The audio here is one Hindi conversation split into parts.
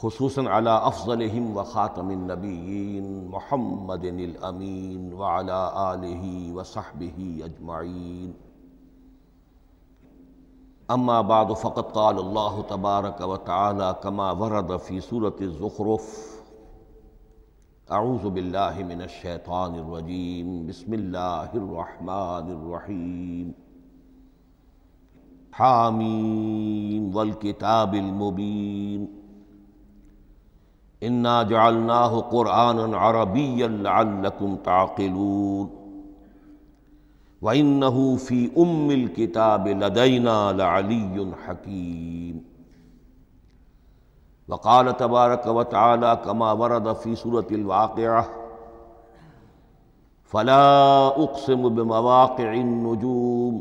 खसूस अला अफजल व ख़ातमिलनबीन महमद अमीन वाला आलही व साहबी अजमाइन अम्मा बाद फ़कत काल अल्लाह तबारक व ताली कमा वरद फ़ी सूरत ज़ुखरफ़ आऊज़बिल्लिमिनशैतानरजीम बसमिल्लाम हामीम वल किताबिल मुबीन इन्ना जालना क़ुरान अरबीम ताकिलून व इन्नहूफ़ी उम्मिल किताब लदैना अली हकीम वकाल तबारक व ताली कमा वरद फ़ी सूरतवाक़ फ़ला उकसम बमवाक़ नजूम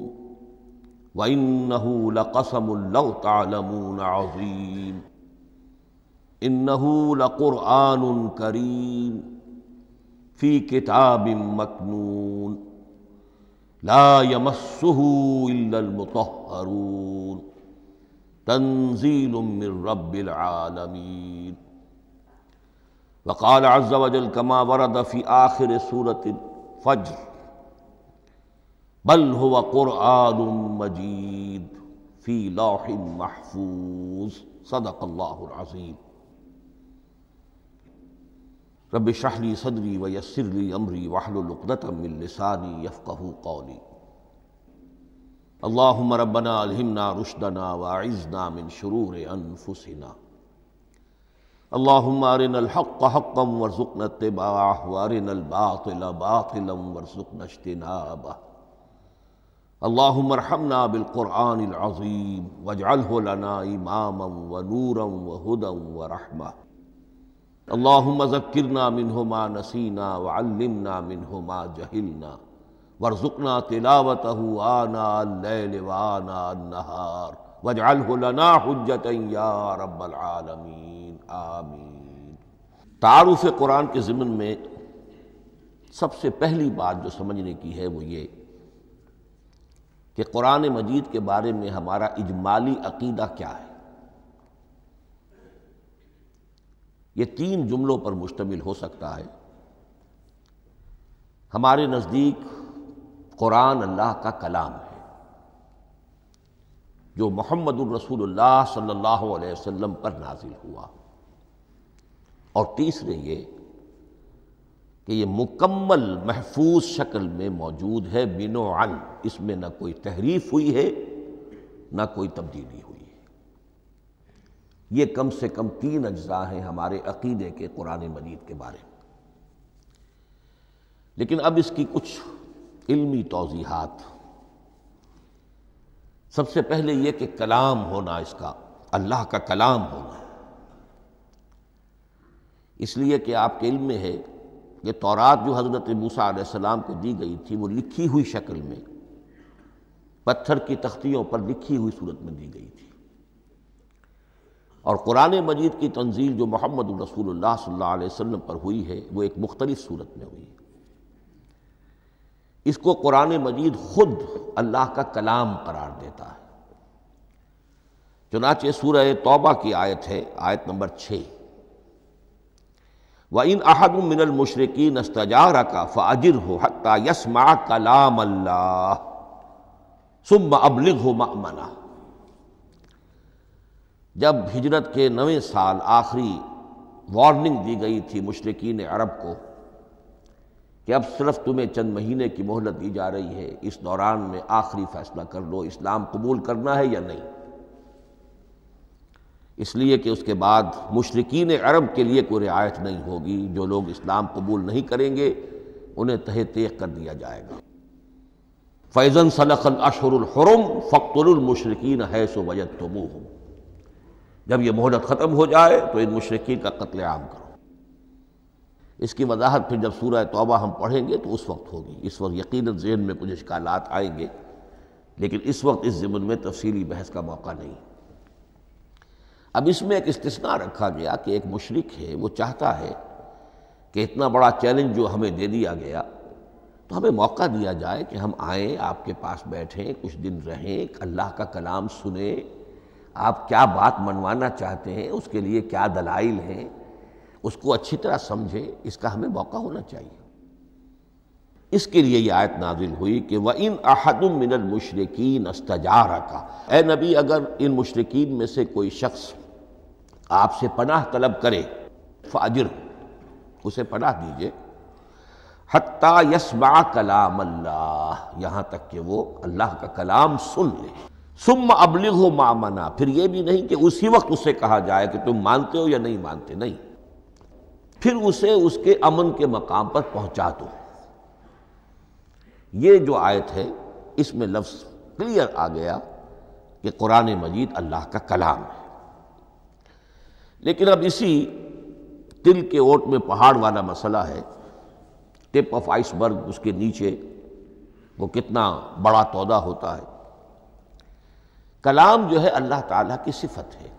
व इन्नहू लकसम तमून अज़ीम إنه لقرآن كريم في كتاب مكنون لا يمسه إلا المطهرون تنزيل من رب العالمين وقال عز وجل كما ورد في آخر سورة الفجر بل هو قرآن مجيد في لوح محفوظ صدق الله العظيم रब शाहली सदरी व यसरली अमरी वाहलुलकदतमिलसानी यफ़ू कौली अल्लाम रबना अलहमना रुशदना वाइज़ना मिन शुरूर अनफुसना अल्लाम अरिन हक़ हक़म वरज़ुक़न तबाह वरिन बातिल बातिलम वरज़ुक़न अश्तनाब अल्लाम रहमना बिलकुरान अज़ीम वजाल लना इमाम व नूरम व हुदम व रहमा अल्लाम ज़क्ना मिन मा नसीना वल्लमना मिन मा जहिलना वरजुकना तिलावत आना वाना नहार वजालना हजत रबालमीन आमीन तारुफ़ कुरान के ज़िमन में सबसे पहली बात जो समझने की है वो ये कि कुरान मजीद के बारे में हमारा इजमाली अकीदा क्या है ये तीन जुमलों पर मुश्तमिल हो सकता है हमारे नज़दीक क़ुरान अल्लाह का कलाम है जो मोहम्मद रसूलुल्लाह सल्लल्लाहु अलैहि वसल्लम पर नाजिल हुआ और तीसरे ये कि ये मुकम्मल महफूज शक्ल में मौजूद है बिनो अन इसमें ना कोई तहरीफ हुई है ना कोई तब्दीली ये कम से कम तीन अज्जा हैं हमारे अकीदे के कुरान मजीद के बारे में लेकिन अब इसकी कुछ इल्मी तोजीहत सबसे पहले यह कि कलाम होना इसका अल्लाह का कलाम होना इसलिए कि आपके इल्म में है कि तौरात जो हज़रत मूसा सलाम को दी गई थी वो लिखी हुई शक्ल में पत्थर की तख्तियों पर लिखी हुई सूरत में दी गई थी और कुरान मजीद की तंजील जो मोहम्मद रसूल सल्ला पर हुई है वो एक मुख्तलिफ सूरत में हुई है इसको कुरान मजीद खुद अल्लाह का कलाम करार देता है चुनाचे सूर तोबा की आयत है आयत नंबर छः व इन अहद मिनल मुशरकी नस्तार का फ़ाजिर हो हत्ता यसमा कलाम अल्लाह सुम अबलिग हो मना जब हिजरत के नवे साल आखिरी वार्निंग दी गई थी मुशरकिन अरब को कि अब सिर्फ तुम्हें चंद महीने की मोहलत दी जा रही है इस दौरान में आखिरी फैसला कर लो इस्लाम कबूल करना है या नहीं इसलिए कि उसके बाद मुशरकिन अरब के लिए कोई रियायत नहीं होगी जो लोग इस्लाम कबूल नहीं करेंगे उन्हें तह तेह कर दिया जाएगा फैज़न सलखल अशरम फ़क्तुलमशरकिन है सो वजत तुम जब यह मोहलत ख़त्म हो जाए तो इन मुशरकिन का कत्ल आम करो इसकी वजाहत फिर जब सूरह तोबा हम पढ़ेंगे तो उस वक्त होगी इस वक्त यकीन जहन में कुछ इश्काल आएंगे लेकिन इस वक्त इस ज़मन में तफसीली बहस का मौका नहीं अब इसमें एक इस्तना रखा गया कि एक मशरक है वो चाहता है कि इतना बड़ा चैलेंज जो हमें दे दिया गया तो हमें मौका दिया जाए कि हम आएँ आपके पास बैठें कुछ दिन रहें अल्लाह का कलाम सुने आप क्या बात मनवाना चाहते हैं उसके लिए क्या दलाइल हैं उसको अच्छी तरह समझे इसका हमें मौका होना चाहिए इसके लिए ये आयत नाजिल हुई कि वह इन अहदम मिनल मुशरकिन अस्तजारा का ए नबी अगर इन मुशरकिन में से कोई शख्स आपसे पनाह तलब करे फाजिर उसे पनाह दीजिए हत्ता यसमा कलाम अल्लाह यहाँ तक कि वो अल्लाह का कलाम सुन ले सुम अबलिग हो मामना फिर यह भी नहीं कि उसी वक्त उसे कहा जाए कि तुम मानते हो या नहीं मानते नहीं फिर उसे उसके अमन के मकाम पर पहुंचा दो ये जो आयत है इसमें लफ्ज़ क्लियर आ गया कि कुरान मजीद अल्लाह का कलाम है लेकिन अब इसी तिल के ओट में पहाड़ वाला मसला है टिप ऑफ आइसबर्ग उसके नीचे वो कितना बड़ा तोदा होता है कलाम जो है अल्लाह ताला की सिफत है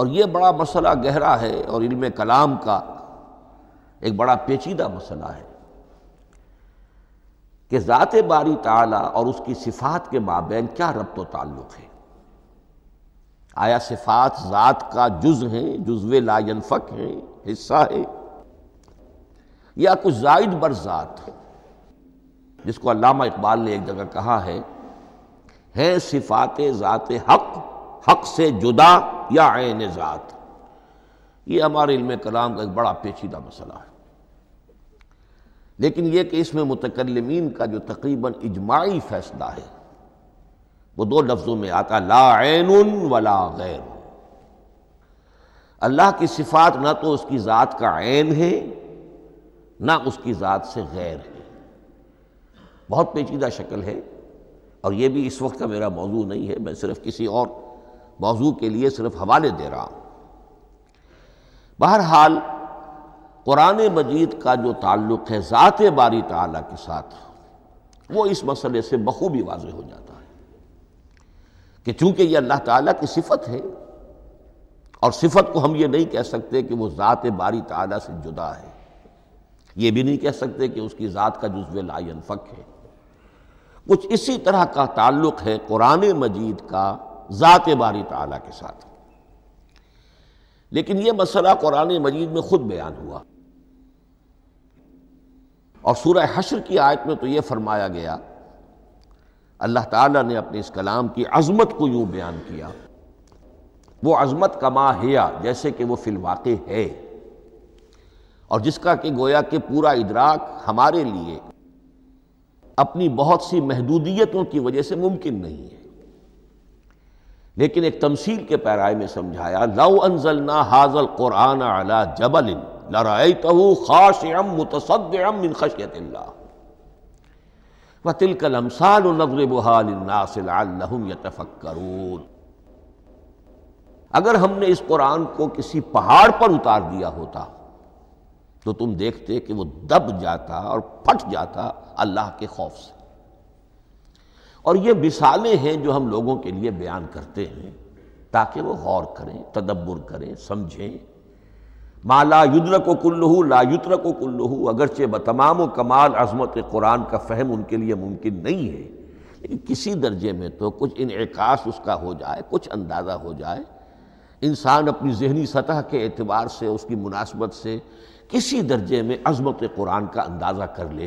और ये बड़ा मसला गहरा है और इल्म कलाम का एक बड़ा पेचीदा मसला है कि ज़ात बारी ताला और उसकी सिफात के माबेन क्या रब्त ताल्लुक़ है आया सिफात ज़ात का जुज़ है जुज़व लायनफ़क है हिस्सा है या कुछ जायद बर ज़ात है जिसको अलामा इकबाल ने एक जगह कहा है हैं सिफात ज़ात हक हक से जुदा या आन ज़ात ये हमारे इल्म कलाम का एक बड़ा पेचीदा मसला है लेकिन यह कि इसमें मुतकलमीन का जो तकरीबन इजमाही फैसला है वो दो लफ्ज़ों में आता ला ऐन वला गैर अल्लाह की सिफात ना तो उसकी ज़ात का आन है ना उसकी ज़ात से गैर है बहुत पेचीदा शक्ल है और ये भी इस वक्त का मेरा मौजू नहीं है मैं सिर्फ किसी और मौजू के लिए सिर्फ हवाले दे रहा हूँ बहरहाल कुरान मजीद का जो ताल्लुक़ है ज़ात बारी ताला के साथ वो इस मसले से बखूबी वाज हो जाता है कि चूँकि ये अल्लाह ताला की सिफत है और सिफत को हम ये नहीं कह सकते कि वो ज़ात बारी ताला से जुदा है ये भी नहीं कह सकते कि उसकी ज़ात का जुज्व लायन फ़क है कुछ इसी तरह का ताल्लुक़ है कुरान मजीद का ज़ात बारी ताला के साथ लेकिन यह मसला कुरान मजीद में ख़ुद बयान हुआ और सूरह हशर की आयत में तो यह फरमाया गया अल्लाह ताला ने अपने इस कलाम की अज़मत को यूं बयान किया वो अज़मत कमा माहिया जैसे कि वो फिलवाक़ है और जिसका कि गोया कि पूरा इदराक हमारे लिए अपनी बहुत सी महदूदियतों की वजह से मुमकिन नहीं है लेकिन एक तमसील के पैराए में समझाया लव अनजलना हाजल कुरान अला जबल लराई तहु खाश अम मुतसद मिन खशियत व तिलकल अमसाल नजर बहालनासम यतफ़क्रून अगर हमने इस कुरान को किसी पहाड़ पर उतार दिया होता तो तुम देखते कि वो दब जाता और फट जाता अल्लाह के खौफ से और ये मिसालें हैं जो हम लोगों के लिए बयान करते हैं ताकि वो गौर करें तदब्बर करें समझें माला युद्र को कुल्लू ला युद्र को कुल्लू अगरचे बतमाम कमाल अजमत कुरान का फहम उनके लिए मुमकिन नहीं है लेकिन किसी दर्जे में तो कुछ इनकास उसका हो जाए कुछ अंदाज़ा हो जाए इंसान अपनी जहनी सतह के एतबार से उसकी मुनासबत से किसी दर्जे में अज़मत कुरान का अंदाज़ा कर ले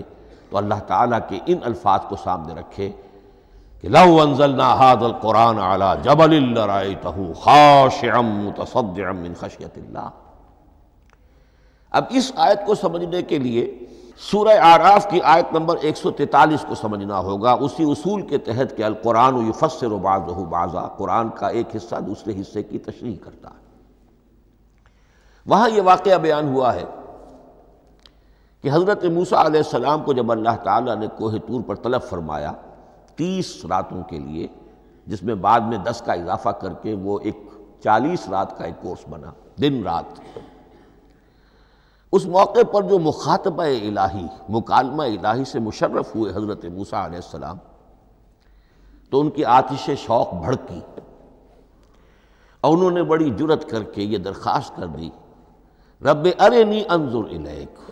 तो अल्लाह ताला के इन अल्फाज को सामने रखे कि लव अनजलना हादल कुरान आला जबल तहू खाशम तसदमिन खशियत अब इस आयत को समझने के लिए सूर्य आराफ की आयत नंबर एक सौ 143 को समझना होगा उसी उसूल के तहत कि कुरान युफसर बाज़ बाज़ा कुरान का एक हिस्सा दूसरे हिस्से की तशरी करता है वहां यह वाक़ बयान हुआ है कि हज़रत मूसा सलाम को जब अल्लाह ताला ने कोहे तूर पर तलब फरमाया तीस रातों के लिए जिसमें बाद में दस का इजाफा करके वो एक चालीस रात का एक कोर्स बना दिन रात उस मौके पर जो मुखातब इलाही मुकालमा इलाही से मुशर्रफ हुए हज़रत मूसा सलाम तो उनकी आतिश शौक़ भड़की और उन्होंने बड़ी जुरत करके ये दरख्वास्त कर दी रब अरे नी अनजुर इलेक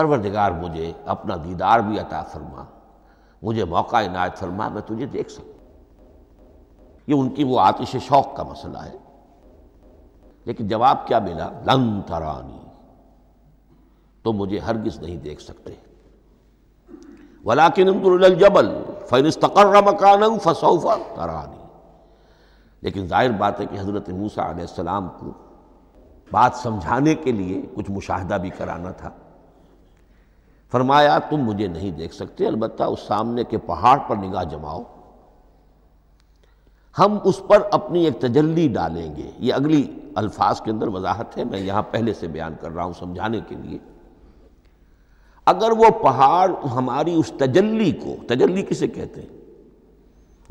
परवरदिगार मुझे अपना दीदार भी अता फरमा मुझे मौका इनायत फरमा मैं तुझे देख सकूँ ये उनकी वो आतिश शौक का मसला है लेकिन जवाब क्या मिला लन तरानी तो मुझे हरगिज नहीं देख सकते वलाकिन जबल फिर मकान तरानी लेकिन जाहिर बात है कि हज़रत मूसा को बात समझाने के लिए कुछ मुशाहदा भी कराना था फरमाया तुम मुझे नहीं देख सकते अलबत्त उस सामने के पहाड़ पर निगाह जमाओ हम उस पर अपनी एक तजल्ली डालेंगे ये अगली अल्फाज के अंदर वजाहत है मैं यहाँ पहले से बयान कर रहा हूँ समझाने के लिए अगर वो पहाड़ हमारी उस तजल्ली को तजल्ली किसे कहते हैं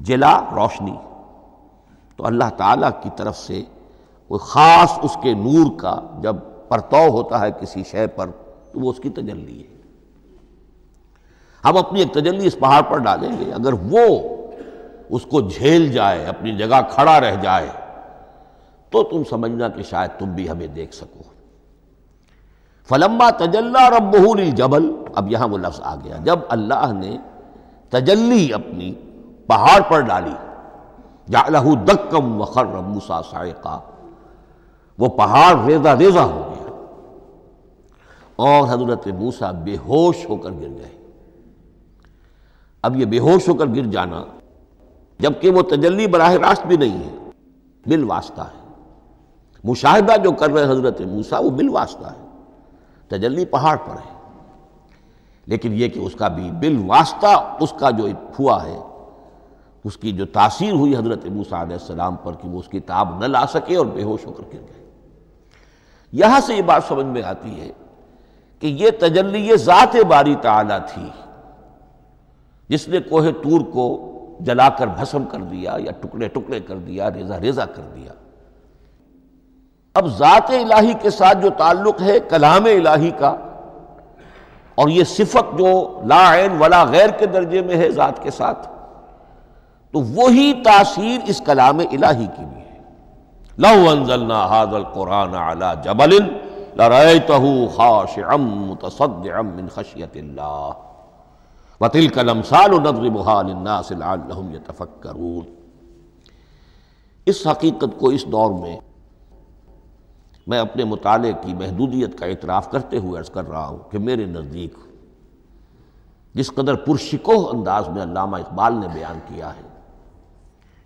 जिला रोशनी तो अल्लाह ताला की तरफ से कोई ख़ास उसके नूर का जब परतव होता है किसी शय पर तो वो उसकी तजल्ली है हम अपनी एक तजल्ली इस पहाड़ पर डालेंगे अगर वो उसको झेल जाए अपनी जगह खड़ा रह जाए तो तुम समझना कि शायद तुम भी हमें देख सको फलम्बा तजल्ला रबहूल जबल अब यहां वो लफ्ज़ आ गया जब अल्लाह ने तजल्ली अपनी पहाड़ पर डाली जालहू दक्कम वखर रबूसा सा वो पहाड़ रेजा रेजा हो गया और हजरत मूसा बेहोश होकर गिर गए अब ये बेहोश होकर गिर जाना जबकि वो तजल्ली बराह रास्त भी नहीं है बिल वास्ता है मुशाहिदा जो कर रहे हजरत मूसा वो बिल वास्ता है तजल्ली पहाड़ पर है लेकिन ये कि उसका भी बिल वास्ता उसका जो हुआ है उसकी जो तासीर हुई हजरत मूसा पर कि वो उसकी ताब न ला सके और बेहोश होकर गिर गए यहां से ये बात समझ में आती है कि ये तजल्ली ज़ात बारी ताला थी जिसने कोहे तूर को जलाकर भस्म कर दिया या टुकड़े टुकड़े कर दिया रेजा रेजा कर दिया अब ज़ात इलाही के साथ जो ताल्लुक़ है कलाम इलाही का और ये सिफत जो लाइन वला गैर के दर्जे में है ज़ात के साथ तो वही तासीर इस कलाम इलाही की भी है लंजलना हाजल कुरान अला जबलिन लरतहू खाश अम तसद अम खशियत वतिल कलम साल इस हकीकत को इस दौर में मैं अपने मुताले की महदूदियत का इतराफ़ करते हुए अर्ज़ कर रहा हूँ कि मेरे नज़दीक जिस कदर पुरशिकोह अंदाज में अलामा इकबाल ने बयान किया है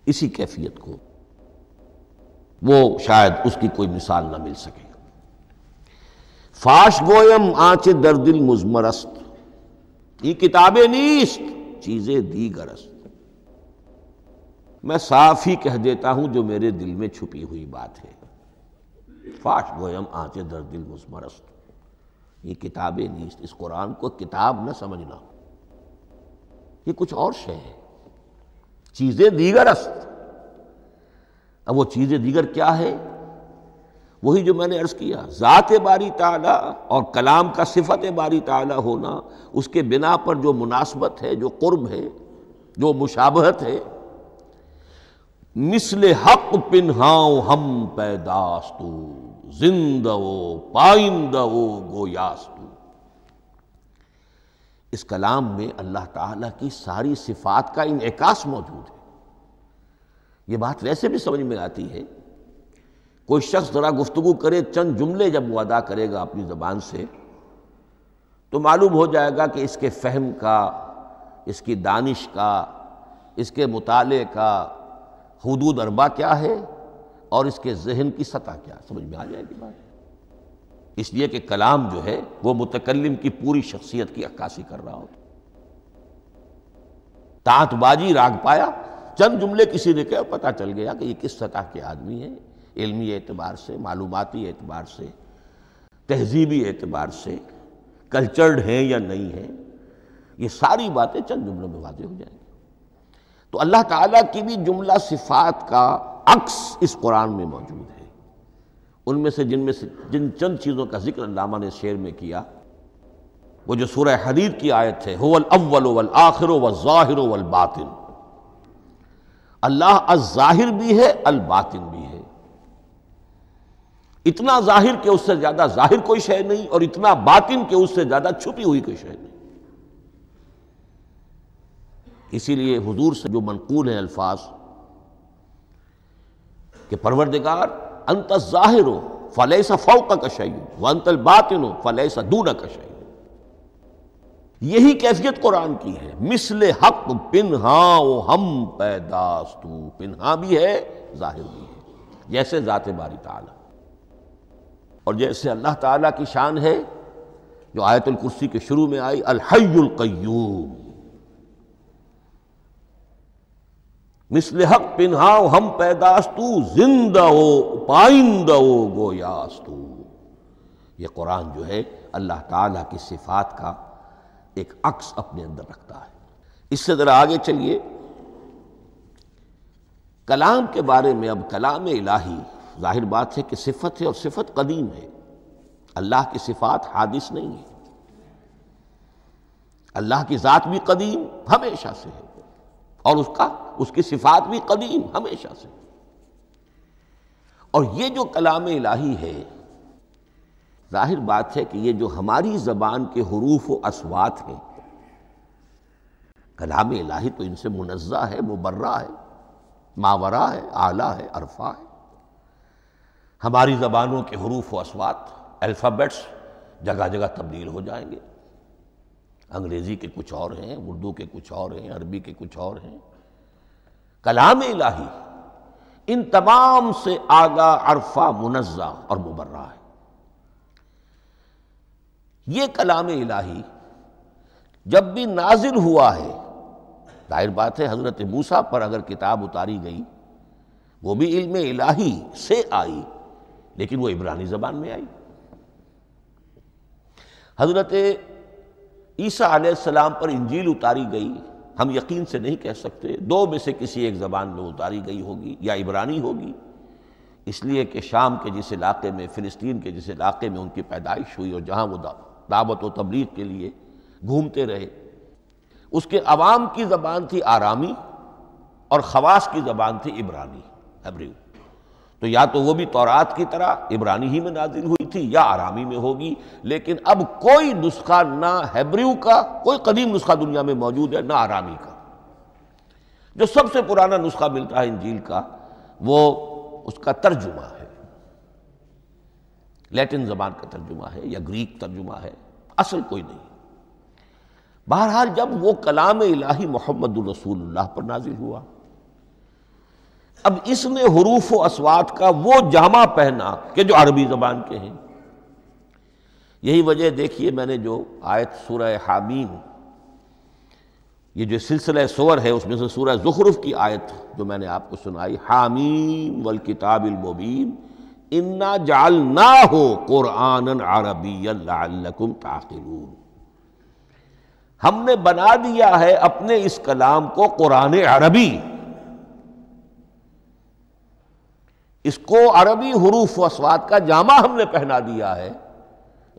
इसी कैफियत को वो शायद उसकी कोई मिसाल ना मिल सके फाश गोयम आंच दर दिल मुजमरस्त ये किताबें नीस्त चीजें दी गरज मैं साफ ही कह देता हूं जो मेरे दिल में छुपी हुई बात है फाश गोयम आते दर दिल मुस्मरस्त ये किताबें नीस्त इस कुरान को किताब न समझना ये कुछ और शे है चीज़ें दीगर अस्त अब वो चीज़ें दीगर क्या है वही जो मैंने अर्ज़ किया ज़ात बारी ताला और कलाम का सिफत बारी ताला होना उसके बिना पर जो मुनासबत है जो कुर्ब है जो मुशाबहत है मिसल हक पिन्हाओ हम पैदास्तू जिंदवो पाइंदवो गोयास्तू इस कलाम में अल्लाह ताला की सारी सिफात का इनकास मौजूद है ये बात वैसे भी समझ में आती है कोई शख्स ज़रा गुफ्तु करे चंद जुमले जब वो अदा करेगा अपनी ज़बान से तो मालूम हो जाएगा कि इसके फहम का इसकी दानिश का इसके मुताले का हदूद अरबा क्या है और इसके जहन की सतह क्या समझ में आ जाएगी बात इसलिए कि कलाम जो है वह मुतकलम की पूरी शख्सियत की अक्कासी कर रहा होता तांतबाजी राग पाया चंद जुमले किसी ने कहा पता चल गया कि ये किस सतह के आदमी है इलमी एतबार से मालूमती एतबार से तहजीबी एतबार से कल्चर्ड हैं या नहीं हैं ये सारी बातें चंद जुमलों में वाजे हो जाएंगी तो अल्लाह ताला की भी जुमला सिफात का अक्स इस कुरान में मौजूद है उनमें से जिनमें से जिन चंद चीज़ों का जिक्र अल्लामा ने शेर में किया वो जो सूर्य हदीद की आयत है होवल अव्वल वल आखिर व ज़ाहिर वल बातिन अल्लाह अज़ाहिर भी है अल बातिन भी है इतना जाहिर के उससे ज्यादा जाहिर कोई शय नहीं और इतना बातिन के उससे ज्यादा छुपी हुई कोई शय नहीं इसीलिए हुजूर से जो मनकूल है अल्फाज के परवरदिगार अंत जाहिर हो सा फौ का कशाई व अंतल बातिन हो फलैसा दूना का शय यही कैफियत कुरान की है मिसल हक पिन्हा हम पैदास्तू पिन्हा भी है जाहिर भी है जैसे जाते बारी ताला और जैसे अल्लाह ताला की शान है जो आयतुल कुर्सी के शुरू में आई अलहयुल कय्यूम मिसल हक पिन्हाओ हम पैदास्तू जिंदा हो पाइंदा हो गोयास्तु ये कुरान जो है अल्लाह ताला की सिफात का एक अक्स अपने अंदर रखता है इससे ज़रा आगे चलिए कलाम के बारे में अब कलाम इलाही जाहिर बात है कि सिफत है और सिफत कदीम है अल्लाह की सिफात हादिस नहीं है अल्लाह की ज़ात भी कदीम हमेशा से है और उसका उसकी सिफात भी कदीम हमेशा से है और ये जो कलाम इलाही है जाहिर बात है कि ये जो हमारी ज़बान के हरूफ व असवात हैं कलाम इलाही तो इनसे मुनज़ा है मुबर्रा है मावरा है आला है अरफा है हमारी ज़बानों के हरूफ व असवात अल्फ़ाबेट्स जगह जगह तब्दील हो जाएंगे अंग्रेज़ी के कुछ और हैं उर्दू के कुछ और हैं अरबी के कुछ और हैं कलाम इलाही इन तमाम से आगा अरफा मुनज़ा और मुबर्रा है ये कलाम इलाही जब भी नाजिल हुआ है जाहिर बात है हज़रत मूसा पर अगर किताब उतारी गई वो भी इल्म इलाही से आई लेकिन वो इब्रानी ज़बान में आई हजरत ईसा सलाम पर इंजील उतारी गई हम यकीन से नहीं कह सकते दो में से किसी एक ज़बान में उतारी गई होगी या इब्रानी होगी इसलिए कि शाम के जिस इलाके में फ़िलिस्तीन के जिस इलाके में उनकी पैदाइश हुई और जहाँ वो दावत व तबलीग के लिए घूमते रहे उसके अवाम की ज़बान थी आरामी और खवास की ज़बान थी इब्रानी हब्रू तो या तो वो भी तौरात की तरह इब्रानी ही में नाजिल हुई थी या आरामी में होगी लेकिन अब कोई नुस्खा ना हैब्रू का कोई कदीम नुस्खा दुनिया में मौजूद है ना आरामी का जो सबसे पुराना नुस्खा मिलता है इंजील का वो उसका तर्जुमा है लैटिन जबान का तर्जुमा है या ग्रीक तर्जुमा है असल कोई नहीं बहरहाल जब वो कलाम इलाही मोहम्मद रसूलुल्लाह पर नाजिल हुआ अब इसमें हरूफ व असवात का वो जामा पहना कि जो अरबी ज़बान के हैं यही वजह देखिए मैंने जो आयत सूरह हामीम ये जो सिलसिला सोर है उसमें से सूरह जुखरुफ की आयत जो मैंने आपको सुनाई हामीम वल मुबीन इन्ना जाल ना हो क़ुरान अरबीकुम ताकिलून हमने बना दिया है अपने इस कलाम को कुरान अरबी इसको अरबी हरूफ वसवात का जामा हमने पहना दिया है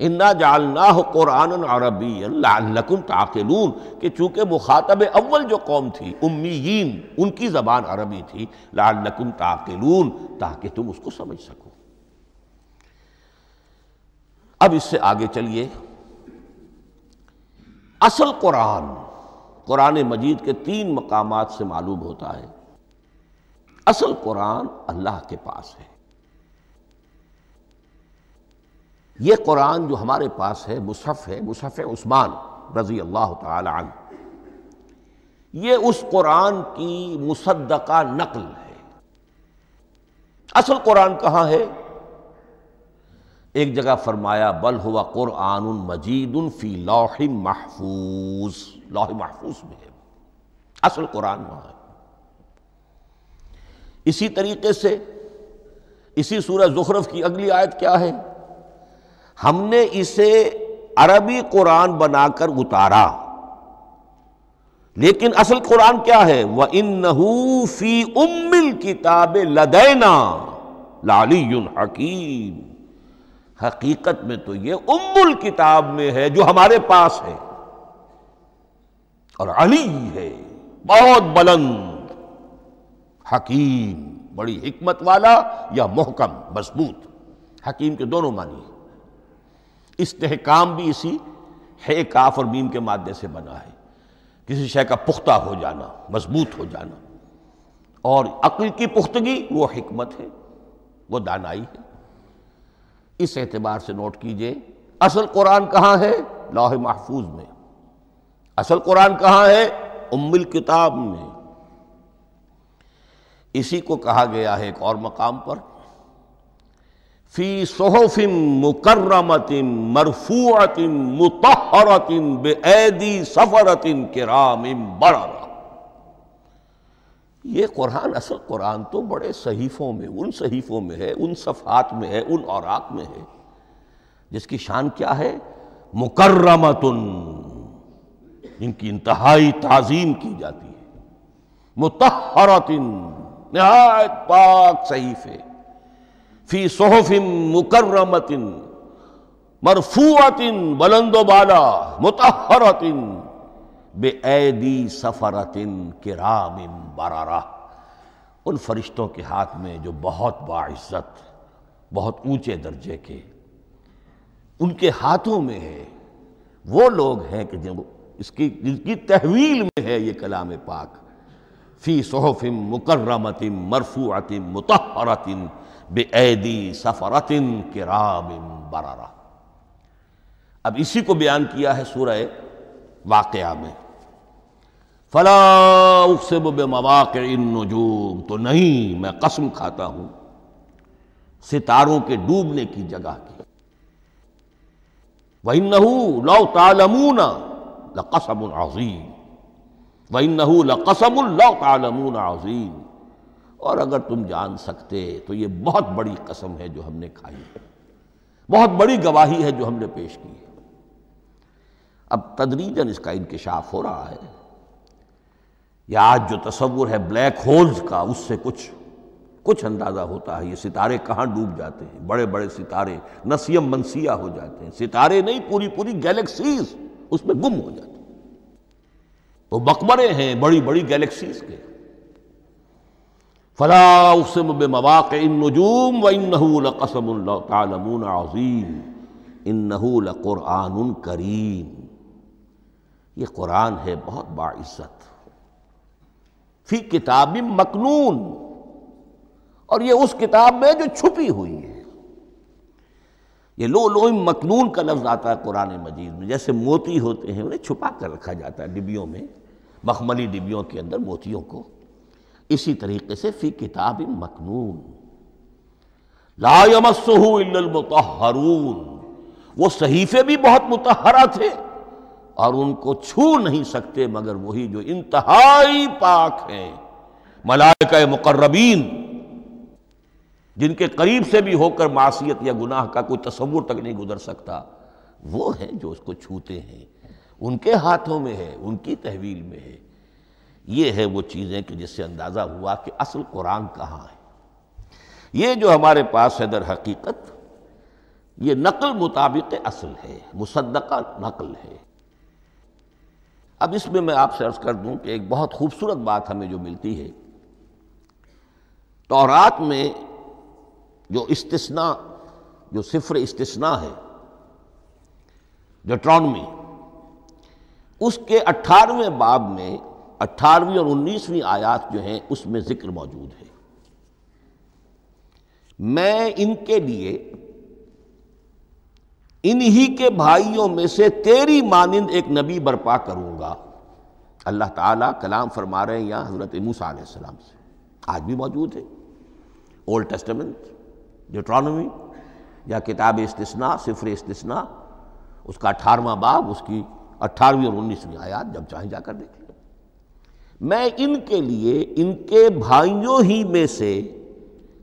इन्ना जालना कुरान अरबी अल्लाकुम ताकिलून कि चूंकि मुखातब अव्वल जो कौम थी उम्मीन उनकी ज़बान अरबी थी लाकुम ताकिलून ताकि तुम उसको समझ सको अब इससे आगे चलिए असल कुरान कुरान मजीद के तीन मकाम से मालूम होता है असल कुरान अल्लाह के पास है यह कुरान जो हमारे पास है मुसफ़ है मुसफ़ उस्मान रज़ी अल्लाह तन ये उस कुरान की का नकल है असल कुरान कहाँ है एक जगह फरमाया बल हुआ कुरआन मजीद फी लौह महफूज लौह महफूज में है असल कुरान वहां है इसी तरीके से इसी सूरह ज़ुखरफ की अगली आयत क्या है हमने इसे अरबी कुरान बनाकर उतारा लेकिन असल कुरान क्या है व इन नहूफी उम्मिल किताब लदैना लाली हकीम हकीकत में तो ये उम्मुल किताब में है जो हमारे पास है और अली है बहुत बुलंद हकीम बड़ी हिकमत वाला या मोहकम मजबूत हकीम के दोनों मानी है इस्तेकाम भी इसी है काफ और मीम के मादे से बना है किसी शय का पुख्ता हो जाना मजबूत हो जाना और अक्ल की पुख्तगी वो हिकमत है वो दानाई है इस एतबार से नोट कीजिए असल कुरान कहाँ है लाह महफूज में असल कुरान कहाँ है उम्मिल किताब में इसी को कहा गया है एक और मकाम पर फी सोहफिम मुकर्रमतिम मरफूअतिम मुतहरतिम बेदी सफरतिम इम बड़ा ये कुरान असल कुरान तो बड़े सहीफ़ों में उन सहीफ़ों में है उन सफ़ात में है उन औराक में है जिसकी शान क्या है मुकर्रमत इनकी इंतहाई ताज़ीम की जाती है मुतहरतिन नहायत पाक सहीफे फी सोहफिन मुकर्रमतिन मरफूतिन बुलंदोबाला मुतहरतिन के सफ़रतिन किराम बरारा उन फरिश्तों के हाथ में जो बहुत बाज़्ज़त बहुत ऊंचे दर्जे के उनके हाथों में है वो लोग हैं कि जो इसकी जिसकी तहवील में है ये कलाम पाक फ़ी सोहफिम मुकर्रमतिम मरफूतिम मुतहरतिन बेदी सफ़रतिन किराबिम बरारा अब इसी को बयान किया है सूरह वाक़ में फ़ला उकसब इन नजूम तो नहीं मैं कसम खाता हूं सितारों के डूबने की जगह की वही नहू लौ तालमूना कसम आज़ीम वही नहू और अगर तुम जान सकते तो ये बहुत बड़ी कसम है जो हमने खाई है बहुत बड़ी गवाही है जो हमने पेश की है अब तदरीजन इसका इंकशाफ हो रहा है या आज जो तस्वुर है ब्लैक होल्स का उससे कुछ कुछ अंदाज़ा होता है ये सितारे कहाँ डूब जाते हैं बड़े बड़े सितारे नसीम मनसिया हो जाते हैं सितारे नहीं पूरी पूरी गैलेक्सीज उसमें गुम हो जाते वो तो मकबरे हैं बड़ी बड़ी गैलेक्सीज के फला उसम बे मवाक़ इन नजूम व इन नहूल कसम तालमून अजीम इन नहूल क़ुरान करीम ये कुरान है बहुत बाइज़्ज़त फी किताब मकनून और ये उस किताब में जो छुपी हुई है ये लो लो मकनून का लफ्ज़ आता है कुरान मजीद में जैसे मोती होते हैं उन्हें छुपा कर रखा जाता है डिब्बियों में मखमली डिब्बियों के अंदर मोतियों को इसी तरीके से फी किताब मकनून लामसूमतहरून वो सहीफे भी बहुत मुतहरा थे और उनको छू नहीं सकते मगर वही जो इंतहाई पाक हैं मलायका मुकर्रबीन जिनके करीब से भी होकर मासीत या गुनाह का कोई तस्वुर तक नहीं गुजर सकता वो है जो उसको छूते हैं उनके हाथों में है उनकी तहवील में है ये है वो चीज़ें कि जिससे अंदाज़ा हुआ कि असल कुरान कहाँ है ये जो हमारे पास है दर हकीकत ये नकल मुताबिक असल है मुसद्दका नकल है अब इसमें मैं आपसे अर्ज़ कर दूं कि एक बहुत खूबसूरत बात हमें जो मिलती है तौरात में जो इस्तना जो सिफर इस्तना है ट्रॉनमी उसके अठारहवें बाब में अठारहवीं और उन्नीसवीं आयात जो हैं उसमें जिक्र मौजूद है मैं इनके लिए इन्हीं के भाइयों में से तेरी मानंद एक नबी बरपा करूंगा अल्लाह ताला कलाम फरमा रहे हैं यहाँ हज़रत मूसा सलाम से आज भी मौजूद है ओल्ड टेस्टमेंट डिट्रॉनमी या किताब इस्तना सिफर इस्तना उसका अठारवा बाब उसकी अट्ठारहवीं और उन्नीसवीं आयात जब चाहे जाकर देख लें मैं इनके लिए इनके भाइयों ही में से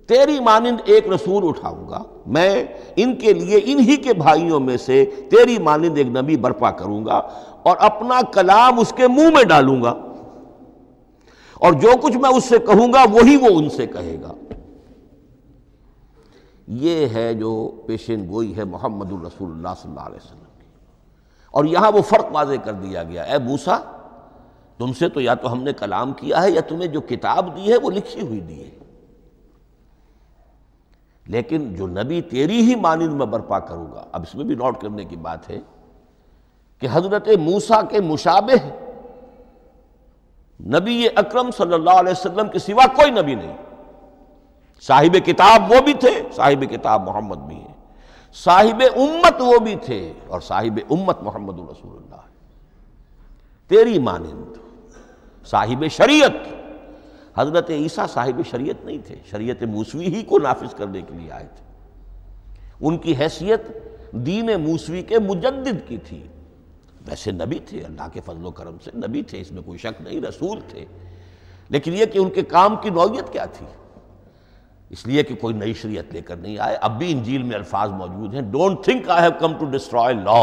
तेरी मानंद एक रसूल उठाऊंगा मैं इनके लिए इन्हीं के भाइयों में से तेरी मानंद एक नबी बर्पा करूंगा और अपना कलाम उसके मुंह में डालूंगा और जो कुछ मैं उससे कहूंगा वही वो उनसे कहेगा ये है जो पेशेंट गोई है मोहम्मद रसूल सल्लल्लाहु अलैहि वसल्लम और यहां वो फ़र्क वाजे कर दिया गया ए मूसा तुमसे तो या तो हमने कलाम किया है या तुम्हें जो किताब दी है वो लिखी हुई दी है लेकिन जो नबी तेरी ही मानिंद में बर्पा करूंगा अब इसमें भी नोट करने की बात है कि हज़रत मूसा के मुशाबे नबी अक्रम सल्लाम के सिवा कोई नबी नहीं साहिब किताब वो भी थे साहिब किताब मोहम्मद भी है साहिब उम्मत वो भी थे और साहिब उम्मत मोहम्मद रसूलुल्लाह तेरी मानंद साहिब शरीयत हजरत ईसा साहिब शरीयत नहीं थे शरीयत मूसवी ही को नाफिज करने के लिए आए थे उनकी हैसियत दीन मूसवी के मुजद्दिद की थी वैसे नबी थे अल्लाह के फजलो करम से नबी थे इसमें कोई शक नहीं रसूल थे लेकिन यह कि उनके काम की नौीयत क्या थी इसलिए कि कोई नई शरीयत लेकर नहीं आए अब भी इंजील में अल्फाज मौजूद हैं don't think I have come to destroy law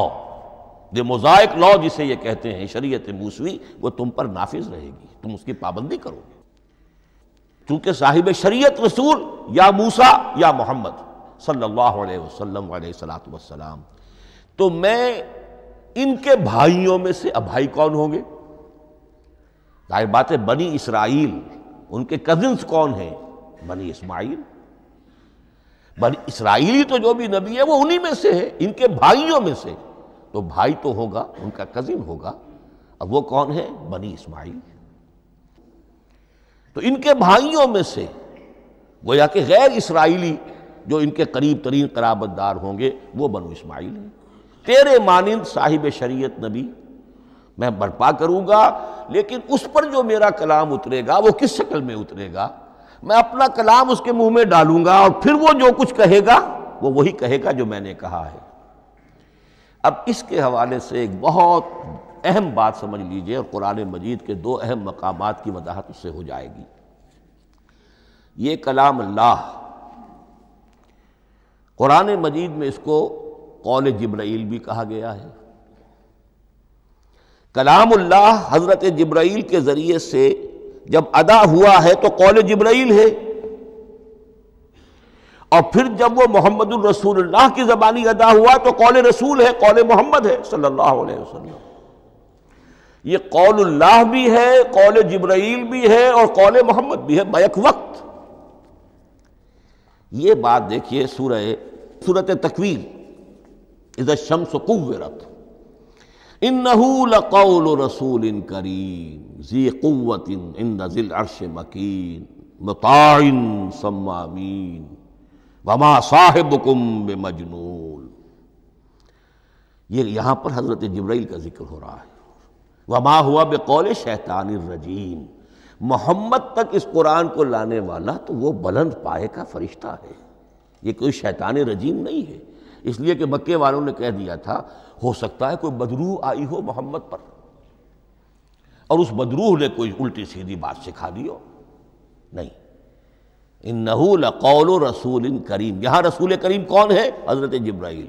the mosaic law जिसे ये कहते हैं शरीयत मूसवी वो तुम पर नाफिज रहेगी तुम उसकी पाबंदी करोगे चूंकि साहिब शरीयत रसूल या मूसा या मोहम्मद सल्लल्लाहु अलैहि वसल्लम सलात वसलाम तो मैं इनके भाइयों में से भाई कौन होंगे जाहिर बात है बनी इसराइल उनके कजिन्स कौन हैं बनी इस्माइल बनी इसराइली तो जो भी नबी है वो उन्हीं में से है इनके भाइयों में से तो भाई तो होगा उनका कजिन होगा अब वो कौन है बनी इस्माइल तो इनके भाइयों में से गोया कि गैर इसराइली जो इनके करीब तरीन कराबतदार होंगे वो बनो इस्माइल है तेरे मानंद साहिब शरीयत नबी मैं बर्पा करूंगा लेकिन उस पर जो मेरा कलाम उतरेगा वो किस शक्ल में उतरेगा मैं अपना कलाम उसके मुंह में डालूंगा और फिर वो जो कुछ कहेगा वो वही कहेगा जो मैंने कहा है अब इसके हवाले से एक बहुत अहम बात समझ लीजिए और कुरान मजीद के दो अहम मकाम की वजाहत उससे हो जाएगी ये कलाम अल्लाह कुरान मजीद में इसको कौल जब्राइल भी कहा गया है कलाम अल्लाह हज़रत जब्राइल के ज़रिए से जब अदा हुआ है तो कौल जब्राइल है और फिर जब वो मोहम्मद रसूलुल्लाह की ज़बानी अदा हुआ तो कौल रसूल है कौल मोहम्मद है सल्लल्लाहु अलैहि वसल्लम ये कौल्लाह भी है कौल जब्राइल भी है और कौल मोहम्मद भी है बैक वक्त ये बात देखिए सूरह सूरत तकवीर इज़ शम्स कुवरत इन नहूल रसूल इन करीम जी क़वत इन दिल अरश पर हज़रत जब्राइल का जिक्र हो रहा है वमा हुआ बकौल शैतान रजीम मोहम्मद तक इस कुरान को लाने वाला तो वो बुलंद पाए का फरिश्ता है ये कोई शैतान रजीम नहीं है इसलिए कि मक्के वालों ने कह दिया था हो सकता है कोई बदरूह आई हो मोहम्मद पर और उस बदरूह ने कोई उल्टी सीधी बात सिखा दी हो नहीं इन नहूल कौल रसूल इन करीम यहां रसूल करीम कौन है हज़रत जब्राइल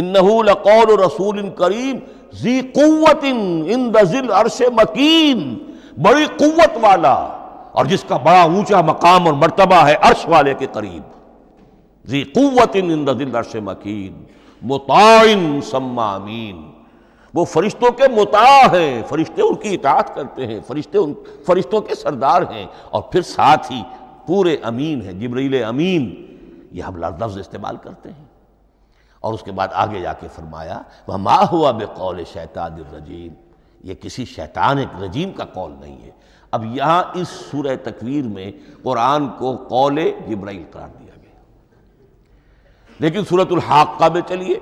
इन नहूल कौल रसूल इन करीम जी कुत इन दिल अरश मकीन बड़ी कुत वाला और जिसका बड़ा ऊंचा मकाम और मरतबा है अर्श वाले के करीब जी कुत इन दिल अरश मकीन मुताइन सम्मामीन वो फरिश्तों के मुता हैं फरिश्ते उनकी इतात करते हैं फरिश्ते उन फरिश्तों के सरदार हैं और फिर साथ ही पूरे अमीन हैं जबरील अमीन ये हम लफ्ज़ इस्तेमाल करते हैं और उसके बाद आगे जाके फरमाया वह माँ हुआ कौल शैतान रजीम ये किसी शैतान एक रजीम का कौल नहीं है अब यहाँ इस सूर तकवीर में कुरान को कौल जब्राइल करार दिया लेकिन सूरत हाक्का में चलिए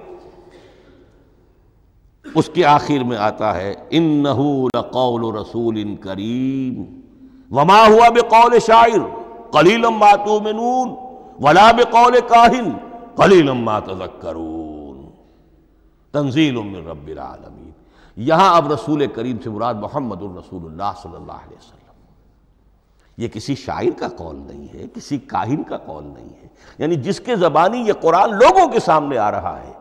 उसके आखिर में आता है इन नहूल कौल रसूल इन करीम वमा हुआ बे कौल शायर कलीलम मातू में नून वला कौल काहिन कलीलम करून तंजील रबीआलमीन यहां अब रसूल करीम से मुराद मोहम्मद रसूल सल्ला ये किसी शायर का कौल नहीं है किसी काहिन का कौल नहीं है यानी जिसके ज़बानी ये कुरान लोगों के सामने आ रहा है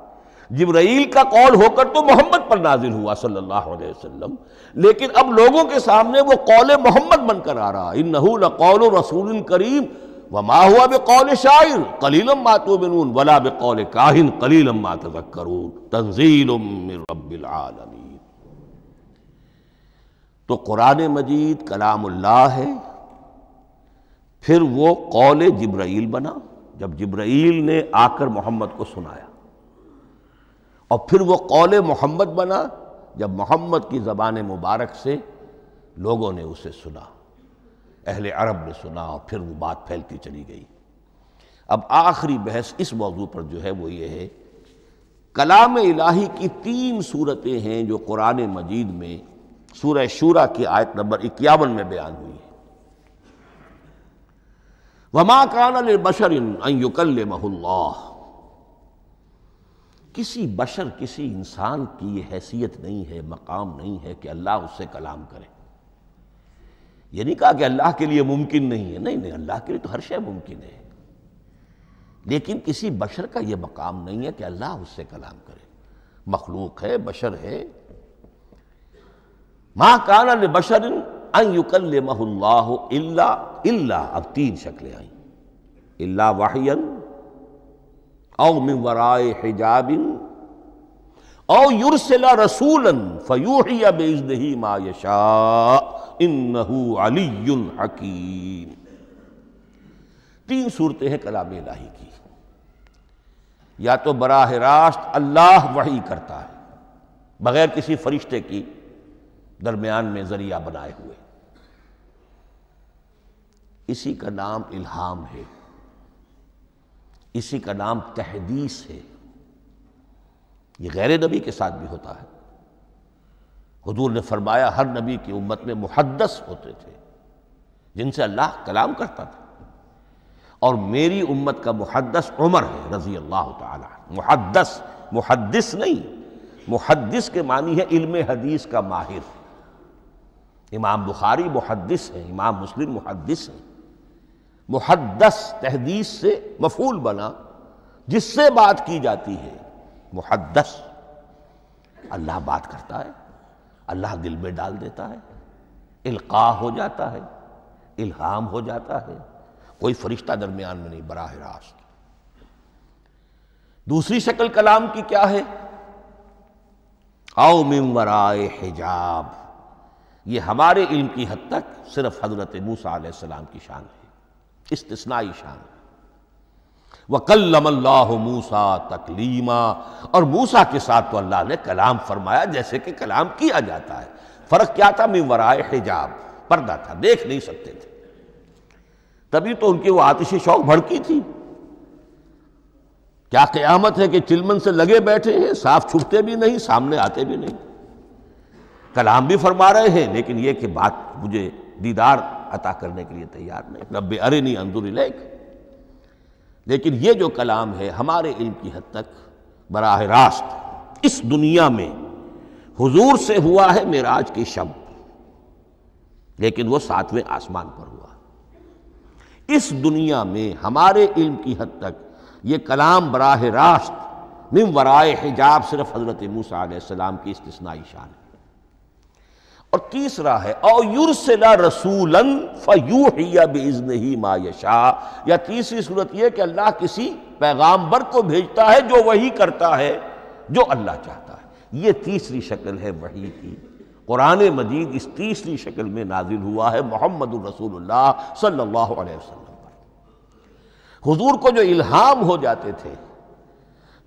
जिब्राइल का कौल होकर तो मोहम्मद पर नाजिल हुआ सल्लल्लाहु अलैहि वसल्लम लेकिन अब लोगों के सामने वो कौल मोहम्मद बनकर आ रहा है इन न कौल रसूल करीम व मा हुआ बे कौल शायर कलीलम मातो बिनून वला बे कौल काहिन कलीलम मा तजक्करून तंजील आलमीन तो कुरान मजीद कलामुल्लाह है फिर वो कौल जब्राइल बना जब जब्राइल ने आकर मोहम्मद को सुनाया और फिर वो कौल मोहम्मद बना जब मोहम्मद की ज़बान मुबारक से लोगों ने उसे सुना अहले अरब ने सुना और फिर वो बात फैलती चली गई अब आखिरी बहस इस मौजू पर जो है वो ये है कलाम इलाही की तीन सूरतें हैं जो कुरान मजीद में सूर शूरा की आयत नंबर इक्यावन में बयान हुई है वमा बशरिन युकल किसी बशर किसी इंसान की हैसियत नहीं है मकाम नहीं है कि अल्लाह उससे कलाम करे ये नहीं कहा कि अल्लाह के लिए मुमकिन नहीं है नहीं नहीं अल्लाह के लिए तो हर शय मुमकिन है लेकिन किसी बशर का यह मकाम नहीं है कि अल्लाह उससे कलाम करे मखलूक है बशर है माँ कान बशर अब तीन शक्लें आई इल्ला वाहन औ मिवराए हिजाबिन औ युरसला रसूलन फयूहिया बेजदही मायशा इन्नहू अलीयुन हकीम तीन सूरतें हैं कलाम इलाही की या तो बराह रास्त अल्लाह वही करता है बगैर किसी फरिश्ते की दरमियान में जरिया बनाए हुए इसी का नाम इल्हाम है इसी का नाम तहदीस है ये गैर नबी के साथ भी होता है हजूर ने फरमाया हर नबी की उम्मत में मुहदस होते थे जिनसे अल्लाह कलाम करता था और मेरी उम्मत का मुहदस उमर है रजी अल्लाह तहदस मुहदस नहीं मुहदस के मानी है इल्म हदीस का माहिर इमाम बुखारी मुहदस है इमाम मुस्लिम मुहदस है मुहदस तहदीस से मफूल बना जिससे बात की जाती है मुहदस अल्लाह बात करता है अल्लाह दिल में डाल देता है इल्का हो जाता है इल्हाम हो जाता है कोई फरिश्ता दरमियान में नहीं बराह रास्त दूसरी शक्ल कलाम की क्या है आओ मिमवराए हिजाब ये हमारे इल्म की हद तक सिर्फ हजरत मूसा सलाम की शान है इस्तना शान वकल्लमल्लाह मूसा तकलीमा और मूसा के साथ तो अल्लाह ने कलाम फरमाया जैसे कि कलाम किया जाता है फ़र्क क्या था मैं वराय हिजाब पर्दा था देख नहीं सकते थे तभी तो उनकी वो आतिशी शौक भड़की थी क्या क़यामत है कि चिलमन से लगे बैठे हैं साफ छुपते भी नहीं सामने आते भी नहीं कलाम भी फरमा रहे हैं लेकिन ये कि बात मुझे दीदार अता करने के लिए तैयार नहीं रब अरे नहीं अंदुर लेकिन ये जो कलाम है हमारे इल्म की हद तक बराह रास्त इस दुनिया में हुजूर से हुआ है मेराज की शब्द लेकिन वो सातवें आसमान पर हुआ इस दुनिया में हमारे इल्म की हद तक ये कलाम बराह रास्त निम वराय हिजाब सिर्फ हज़रत मूसा की इस्तनाई शान है और तीसरा है औरसला रसूलन फ़यूहिया बेज़न ही मायशा या तीसरी सूरत यह कि अल्लाह किसी पैगाम्बर को भेजता है जो वही करता है जो अल्लाह चाहता है ये तीसरी शक्ल है वही की कुरान मजीद इस तीसरी शक्ल में नाजिल हुआ है मोहम्मद रसूलुल्लाह सल्लल्लाहु अलैहि वसल्लम पर हुजूर को जो इल्हाम हो जाते थे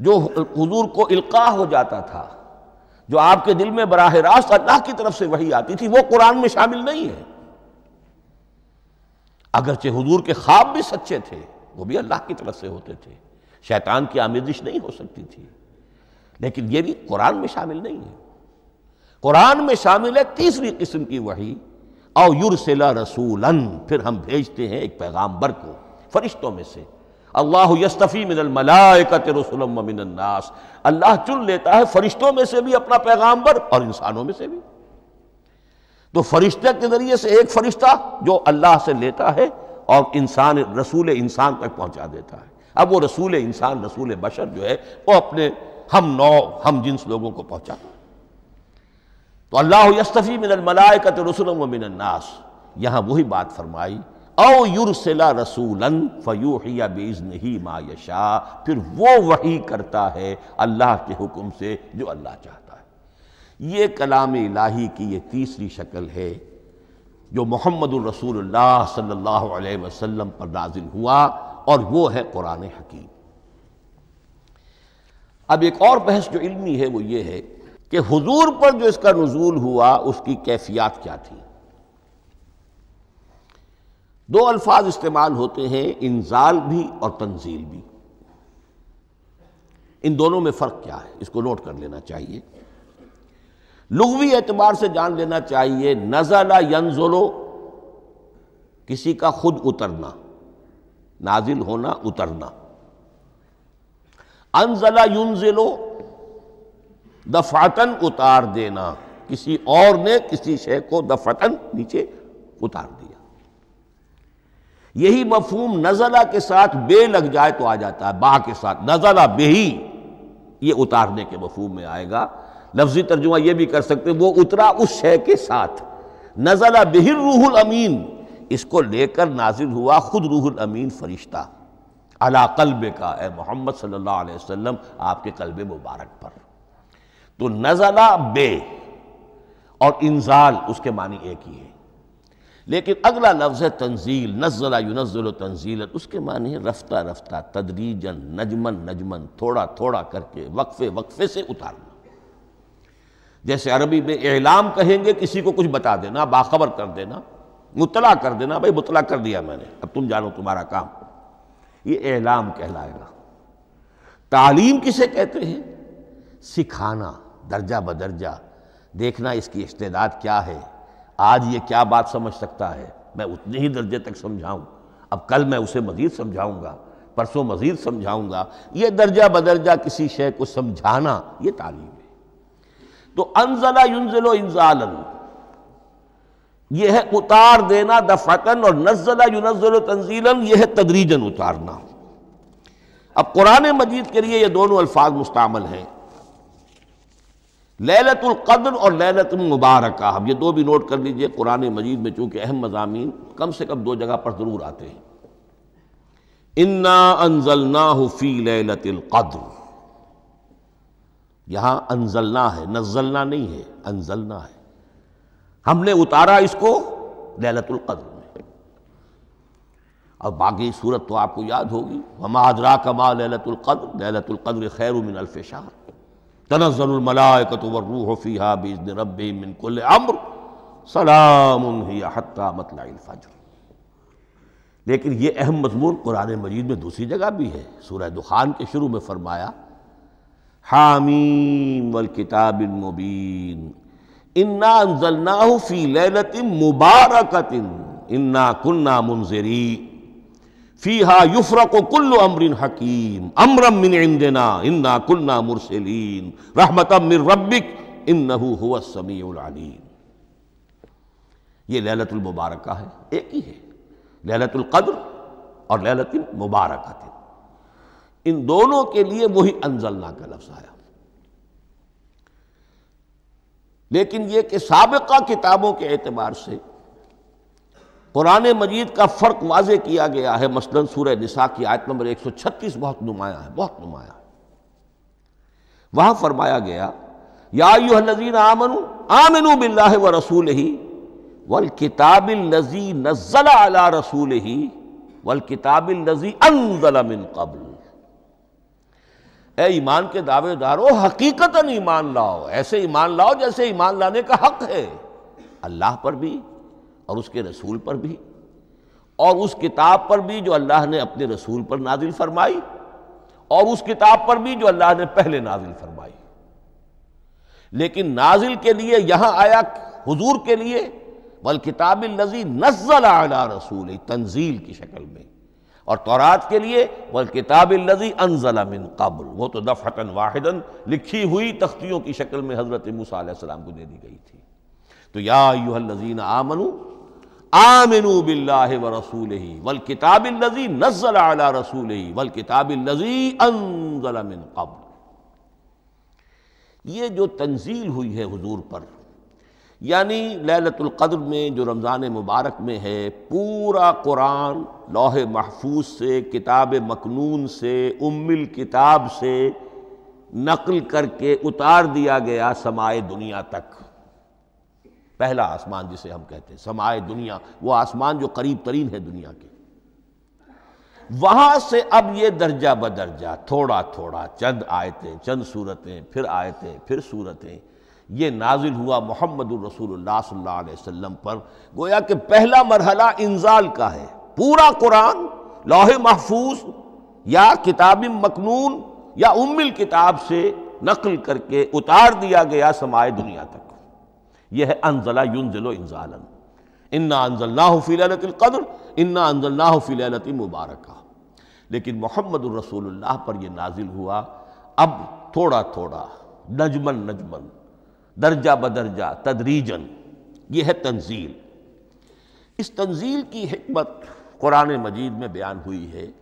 जो हुजूर को इल्का हो जाता था जो आपके दिल में बराह रास्त अल्लाह की तरफ से वही आती थी वो कुरान में शामिल नहीं है अगरचे हुजूर के ख्वाब भी सच्चे थे वो भी अल्लाह की तरफ से होते थे शैतान की आमेजिश नहीं हो सकती थी लेकिन ये भी कुरान में शामिल नहीं है कुरान में शामिल है तीसरी किस्म की वही और युरसेला रसूलन फिर हम भेजते हैं एक पैगाम्बर को फरिश्तों में से अल्लाह यस्तफ़ी मिनलमलाकत रसुलमनास अल्लाह चुन लेता है फरिश्तों में से भी अपना पैगाम्बर और इंसानों में से भी तो फरिश्ते के ज़रिए से एक फरिश्ता जो अल्लाह से लेता है और इंसान रसूल इंसान तक पहुंचा देता है अब वो रसूल इंसान रसूल बशर जो है वो अपने हम नौ हम जिन्स लोगों को पहुंचा तो अल्लाह यस्तफ़ी मिनलमलाकत रसुलमनास यहाँ वही बात फरमाई औ युरसला रसूलन फ़यूहिया बेज़ नहीं मायशा फिर वो वही करता है अल्लाह के हुक्म से जो अल्लाह चाहता है ये कलाम इलाही की ये तीसरी शक्ल है जो मोहम्मद रसूलुल्लाह सल्लल्लाहु अलैहि वसल्लम पर नाजिल हुआ और वो है कुरान हकीम अब एक और बहस जो इल्मी है वो ये है कि हुजूर पर जो इसका नजूल हुआ उसकी कैफियात क्या थी दो अल्फाज इस्तेमाल होते हैं इंजाल भी और तंजील भी इन दोनों में फ़र्क क्या है इसको नोट कर लेना चाहिए लघवी एतबार से जान लेना चाहिए नजला यंजलो किसी का खुद उतरना नाजिल होना उतरना अनजला युनजिलो दफातन उतार देना किसी और ने किसी शेख को दफातन नीचे उतार दिया यही मफहूम नजला के साथ बे लग जाए तो आ जाता है बा के साथ नजला बेही ये उतारने के मफहूम में आएगा लफ्जी तर्जुमा यह भी कर सकते वो उतरा उस शय के साथ नजला बेहिर रूहुल अमीन इसको लेकर नाजिल हुआ खुद रूहुल अमीन फरिश्ता अला कल्ब का ए मोहम्मद सल्लल्लाहु अलैहि वसल्लम आपके कल्ब मुबारक पर तो नजला बे और इंजाल उसके मानी एक ही है लेकिन अगला लफ्ज़ है तंजील नज़ला युनज़ल तंजील उसके माने रफ्ता रफ्ता तदरीजन नजमन नजमन थोड़ा थोड़ा करके वक्फे वक्फे से उतारना जैसे अरबी में एलाम कहेंगे किसी को कुछ बता देना बाखबर कर देना मुतला कर देना भाई मुतला कर दिया मैंने अब तुम जानो तुम्हारा काम ये एलाम कहलाएगा तालीम किसे कहते हैं सिखाना दर्जा बदर्जा देखना इसकी इस्तेदाद क्या है आज ये क्या बात समझ सकता है मैं उतने ही दर्जे तक समझाऊं अब कल मैं उसे मज़ीद समझाऊंगा परसों मज़ीद समझाऊंगा ये दर्जा बदर्जा किसी शय को समझाना ये तालीम है तो अनजला युनजलो इंजालन यह है उतार देना दफातन और नजला युनजल तंजीलन यह है तदरीजन उतारना अब कुरान मजीद के लिए ये दोनों अल्फाज मुस्तमल हैं ललतुल कद्र और लैलत मुबारक हम ये दो भी नोट कर लीजिए कुरान मजीद में चूंकि अहम मजामी कम से कम दो जगह पर ज़रूर आते हैं इन्ना अनजलना फी ललतुल कद्र यहां अनजलना है नजलना नहीं है अनजलना है हमने उतारा इसको ललतुल कद्र में और बाकी सूरत तो आपको याद होगी हम आजरा कमा ललतुल कद्र ललतुल कद्र खैर मिन अल्फ़ार तनजलमलाकत वरूह फ़ीहा बीज रब मिनकुल अम्र सलाम हत्ता मतलाफाजर लेकिन ये अहम मजमून कुरान मजीद में दूसरी जगह भी है सूरह दुखान के शुरू में फरमाया हामीम वल किताब मुबीन इन्ना अनजलना फ़ी लैलत मुबारकतिन इन्ना कुन्ना मुनजरीन फ़ीहा युफरक कुल्ल अमरिन हकीम अमरम मिन इंदना इन्ना मुरसलीन रहमत मिन रब्बिक ये मुबारक है एक ही है लैलतुल कद्र और लैलत मुबारक थे इन दोनों के लिए वही अनजलना का लफ्ज़ आया लेकिन यह कि सबका किताबों के एतबार से कुरान मजीद का फ़र्क वाजे किया गया है मसलन सूर्य निसा की आयत नंबर 136 बहुत नुमाया है बहुत नुमाया है वहाँ फरमाया गया या यू नजीन आमनु आमनु बिल्ला व रसूल ही वल किताबिल नजी नज़ला अला रसूल वल किताबिल नजी अनजला मिन कबल ए ईमान के दावेदारो हकीकतन ईमान लाओ ऐसे ईमान लाओ जैसे ईमान लाने का हक है अल्लाह पर भी और उसके रसूल पर भी और उस किताब पर भी जो अल्लाह ने अपने रसूल पर नाजिल फरमाई और उस किताब पर भी जो अल्लाह ने पहले नाजिल फरमाई लेकिन नाजिल के लिए यहां आया हुजूर के लिए बल किताब लजी नजल आला रसूल तंजील की शक्ल में और तौरात के लिए वल किताब लजी अनजला मिन कबल वो तो दफ़तन वाहिदन लिखी हुई तख्तियों की शक्ल में हज़रत मूसा को दे दी गई थी तो या यूहल लजीन आमनू आमिनू बिल्ला व रसूल वल किताब लजी नजल आला रसूल वल किताब लजी अनजल मिन कब्ल ये जो तंजील हुई है हुजूर पर यानी ललतुल्क़द्र में जो रमज़ान मुबारक में है पूरा कुरान लौह महफूज से किताब मकनून से उम्मिल किताब से नकल करके उतार दिया गया समाए दुनिया तक पहला आसमान जिसे हम कहते हैं समाए दुनिया वो आसमान जो करीब तरीन है दुनिया के वहां से अब ये दर्जा बदर्जा थोड़ा थोड़ा चंद आयतें चंद सूरतें फिर आयतें फिर सूरतें ये नाजिल हुआ मोहम्मद रसूलुल्लाह वसल्लम पर गोया कि पहला मरहला इंजाल का है पूरा कुरान लोहे महफूज या किताब मकनून या उम्मिल किताब से नकल करके उतार दिया गया समाए दुनिया तक यह है अनजला यून इंजालन इन्ना अनजल्ला फ़िलतलकद्र इन्ना अनजल्ला फ़िलत मुबारक लेकिन मोहम्मद रसूलुल्लाह पर यह नाजिल हुआ अब थोड़ा थोड़ा नजमन नजमन दर्जा बदर्जा तदरीजन यह है तंजील इस तंजील की हमत कुरान मजीद में बयान हुई है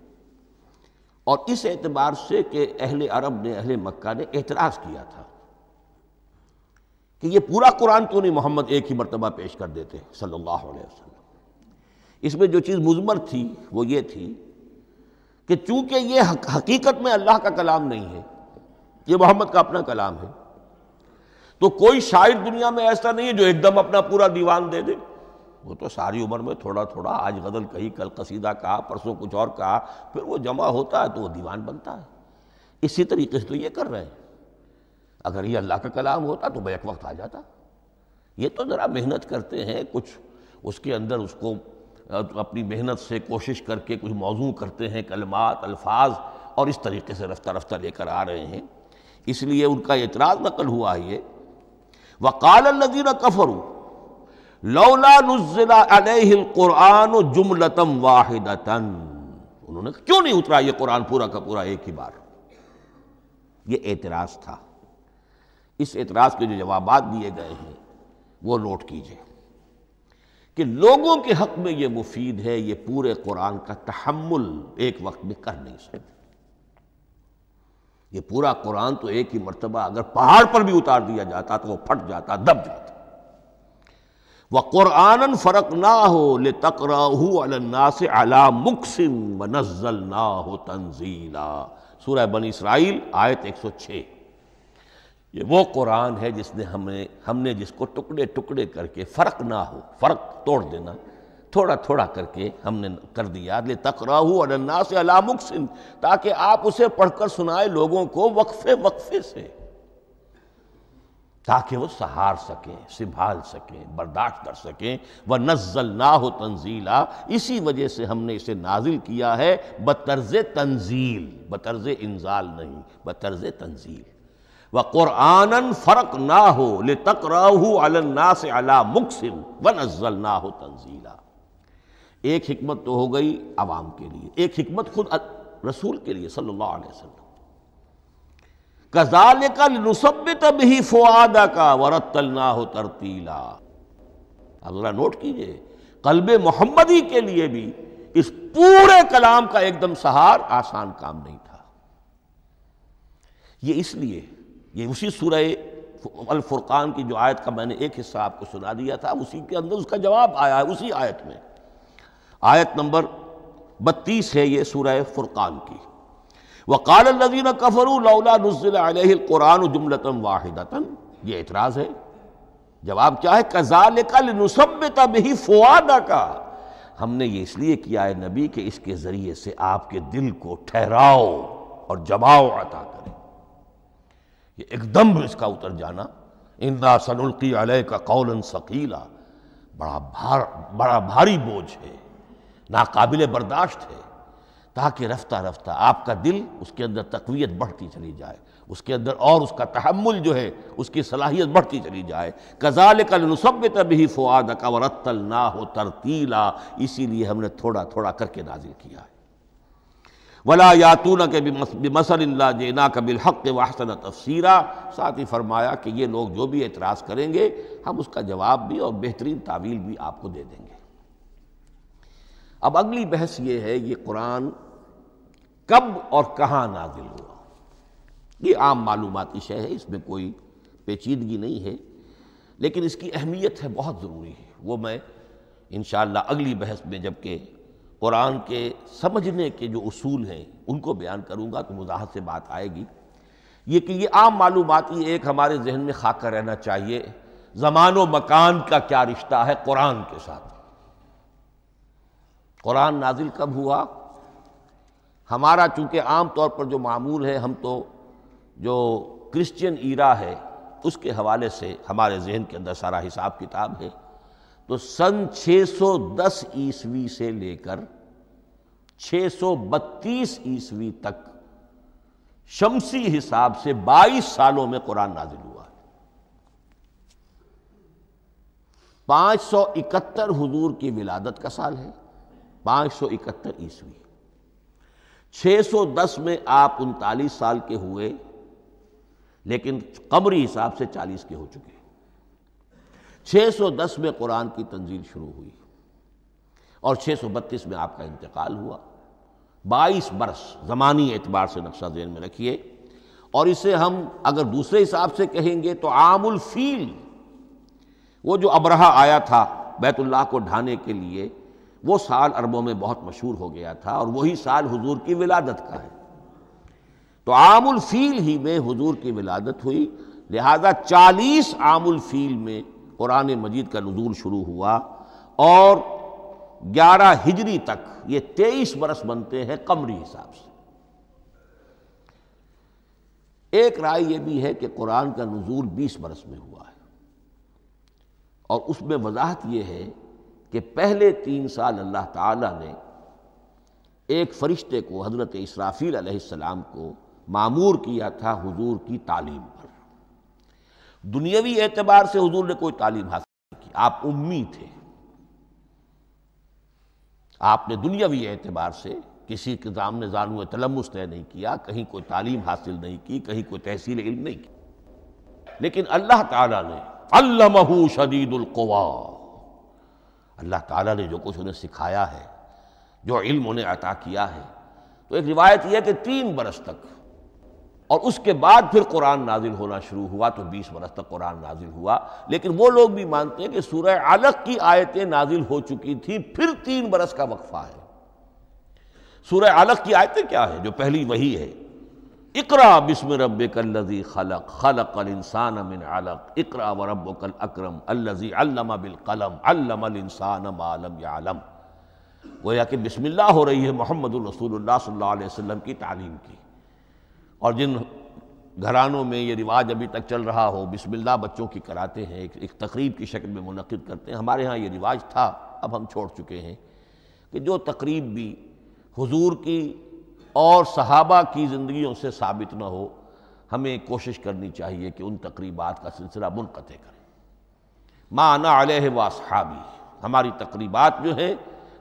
और इस एतबार से कि अहल अरब ने अहल मक्का ने एतराज़ किया था कि ये पूरा कुरान क्यों तो नहीं मोहम्मद एक ही मरतबा पेश कर देते सल्लल्लाहु अलैहि वसल्लम इसमें जो चीज़ मुजमर थी वो ये थी कि चूंकि ये हक, हकीकत में अल्लाह का कलाम नहीं है ये मोहम्मद का अपना कलाम है तो कोई शायद दुनिया में ऐसा नहीं है जो एकदम अपना पूरा दीवान दे दे वो तो सारी उम्र में थोड़ा थोड़ा आज गज़ल कही कल कसीदा कहा परसों कुछ और कहा फिर वो जमा होता है तो वो दीवान बनता है इसी तरीके से तो ये कर रहे हैं अगर ये अल्लाह का कलाम होता तो बैक वक्त आ जाता ये तो ज़रा मेहनत करते हैं कुछ उसके अंदर उसको तो अपनी मेहनत से कोशिश करके कुछ मौजू करते हैं कलमात अल्फाज और इस तरीके से रफ्ता रफ्ता लेकर आ रहे हैं इसलिए उनका एतराज़ नकल हुआ है ये वकाल नदीन कफरू लौलान जुमलतम वाहिदतन उन्होंने क्यों नहीं उतरा ये कुरान पूरा का पूरा एक ही बार ये एतराज़ था इस एतराज़ के जो जवाब दिए गए हैं वो नोट कीजिए कि लोगों के हक में ये मुफीद है ये पूरे कुरान का तहमुल एक वक्त में कर नहीं सकते ये पूरा कुरान तो एक ही मरतबा अगर पहाड़ पर भी उतार दिया जाता तो वो फट जाता दब जाता वह कुरान फर्क ना हो ले तकरा से अला मुखसिन नजल ना हो तंजीला सूरह बन इसराइल आयत 106 ये वो कुरान है जिसने हमने हमने जिसको टुकड़े टुकड़े करके फ़र्क ना हो फ़र्क तोड़ देना थोड़ा थोड़ा करके हमने कर दिया ले तकराहू अनन्ना से अलामुख सिंह ताकि आप उसे पढ़कर सुनाए लोगों को वक्फे वक्फे से ताकि वो सहार सकें संभाल सकें बर्दाश्त कर सकें व नजल ना हो तंजीला इसी वजह से हमने इसे नाजिल किया है बतर्ज तंजील बतर्ज इंजाल नहीं बतर्ज तंजील व क़ुरान फरक ना हो ले तक अलन्ना से अला मुकसिन वन अजल ना हो तंजीला एक हमत तो हो गई आवाम के लिए एक हमत खुद रसूल के लिए सल्ला का नुसब तभी फुआदा का वरत तलना हो तरतीला जरा नोट कीजिए कल्ब मोहम्मदी के लिए भी इस पूरे कलाम का एकदम सहार आसान काम नहीं था ये इसलिए ये उसी सूरह अलफुर्क़ान की जो आयत का मैंने एक हिस्सा आपको सुना दिया था उसी के अंदर उसका जवाब आया है उसी आयत में आयत नंबर बत्तीस है ये सूरह फुरक़ान की वकाल नजीन कफरू लौला जुमलतम वाहिदतन ये एतराज़ है जवाब क्या है कजाल कलसब तब ही फुआदा का हमने ये इसलिए किया है नबी के इसके ज़रिए से आपके दिल को ठहराओ और जमाओ अता करें ये एकदम इसका उतर जाना इंदा सनुल्की अलय का कौलन शकीला बड़ा भार बड़ा भारी बोझ है नाकाबिल बर्दाश्त है ताकि रफ्ता रफ्ता आपका दिल उसके अंदर तकवीत बढ़ती चली जाए उसके अंदर और उसका तहमुल जो है उसकी सलाहियत बढ़ती चली जाए कजाल तब तभी फ़ुआद का वरतल ना हो तरतीला इसीलिए हमने थोड़ा थोड़ा करके नाजिल किया है वला यातून के मसल्ला जेना कबिल हक़ वाहसन तफसीरा साथ ही फरमाया कि ये लोग जो भी एतराज़ करेंगे हम उसका जवाब भी और बेहतरीन तावील भी आपको दे देंगे अब अगली बहस ये है ये कुरान कब और कहाँ नाजिल हुआ ये आम मालूमती शय है इसमें कोई पेचीदगी नहीं है लेकिन इसकी अहमियत है बहुत ज़रूरी है वो मैं इन अगली बहस में जबकि कुरान के समझने के जो असूल हैं उनको बयान करूँगा तो वजाहत से बात आएगी ये कि ये आम मालूम ये एक हमारे जहन में खाकर रहना चाहिए ज़मानो मकान का क्या रिश्ता है कुरान के साथ कुरान नाजिल कब हुआ हमारा चूँकि आम तौर पर जो मामूल है हम तो जो क्रिश्चियन ईरा है उसके हवाले से हमारे जहन के अंदर सारा हिसाब किताब है तो सन 610 ईस्वी से लेकर 632 ईस्वी तक शमसी हिसाब से 22 सालों में कुरान नाजिल हुआ है पांच सौ इकहत्तर हजूर की विलादत का साल है पांच सौ इकहत्तर ईस्वी 610 में आप उनतालीस साल के हुए लेकिन कमरी हिसाब से 40 के हो चुके 610 में कुरान की तंजील शुरू हुई और छः सौ बत्तीस में आपका इंतकाल हुआ बाईस बरस ज़मानी एतबार से नक्शा जहन में रखिए और इसे हम अगर दूसरे हिसाब से कहेंगे तो आमुल फील वो जो अबरहा आया था बैतुल्लाह को ढाने के लिए वो साल अरबों में बहुत मशहूर हो गया था और वही साल हुजूर की विलादत का है तो आमुल फील ही में हुजूर की विलादत हुई लिहाजा चालीस आमुल फील में कुरान मजीद का नजूल शुरू हुआ और ग्यारह हिजरी तक ये तेईस बरस बनते हैं कमरी हिसाब से एक राय यह भी है कि कुरान का नजूल बीस बरस में हुआ है और उसमें वजाहत यह है कि पहले तीन साल अल्लाह ताला ने एक फ़रिश्ते को हज़रत इसराफ़ील सलाम को मामूर किया था हुजूर की तालीम दुनियावी एतबार से हजूर ने कोई तालीम हासिल की आप उम्मी थे आपने दुनियावी एतबार से किसी के सामने जानू तलमस तय नहीं किया कहीं कोई तालीम हासिल नहीं की कहीं कोई तहसील इल्म नहीं की लेकिन अल्लाह ताला ने अल्लाह शदीदुल्कवा अल्लाह ताला ने जो कुछ उन्हें सिखाया है जो इल्म उन्हें अता किया है तो एक रिवायत यह है कि तीन बरस तक और उसके बाद फिर कुरान नाजिल होना शुरू हुआ तो 20 बरस तक कुरान नाजिल हुआ लेकिन वो लोग भी मानते हैं कि सूरह अलग की आयतें नाजिल हो चुकी थी फिर तीन बरस का वक्फा है सूरह अलग की आयतें क्या है जो पहली वही है इकरा बिस्म रब कल्लजी खलक खलक अल इंसान अमिन अलक इकरा व रब कल अक्रम अल्लजी अल्लम बिल कलम अल्लम अल इंसान आलम आलम गोया कि बिस्मिल्लाह हो रही है मोहम्मद रसूलुल्लाह सल्लल्लाहु अलैहि वसल्लम की तालीम की और जिन घरानों में ये रिवाज अभी तक चल रहा हो बिस्मिल्लाह बच्चों की कराते हैं एक, एक तकरीब की शक्ल में मुनद करते हैं हमारे यहाँ ये रिवाज था अब हम छोड़ चुके हैं कि जो तकरीब भी हुजूर की और सहाबा की ज़िंदगियों से साबित ना हो हमें कोशिश करनी चाहिए कि उन तकरीबात का सिलसिला मुनक़ करें माना अलह वासहाबी हमारी तकरीबात जो हैं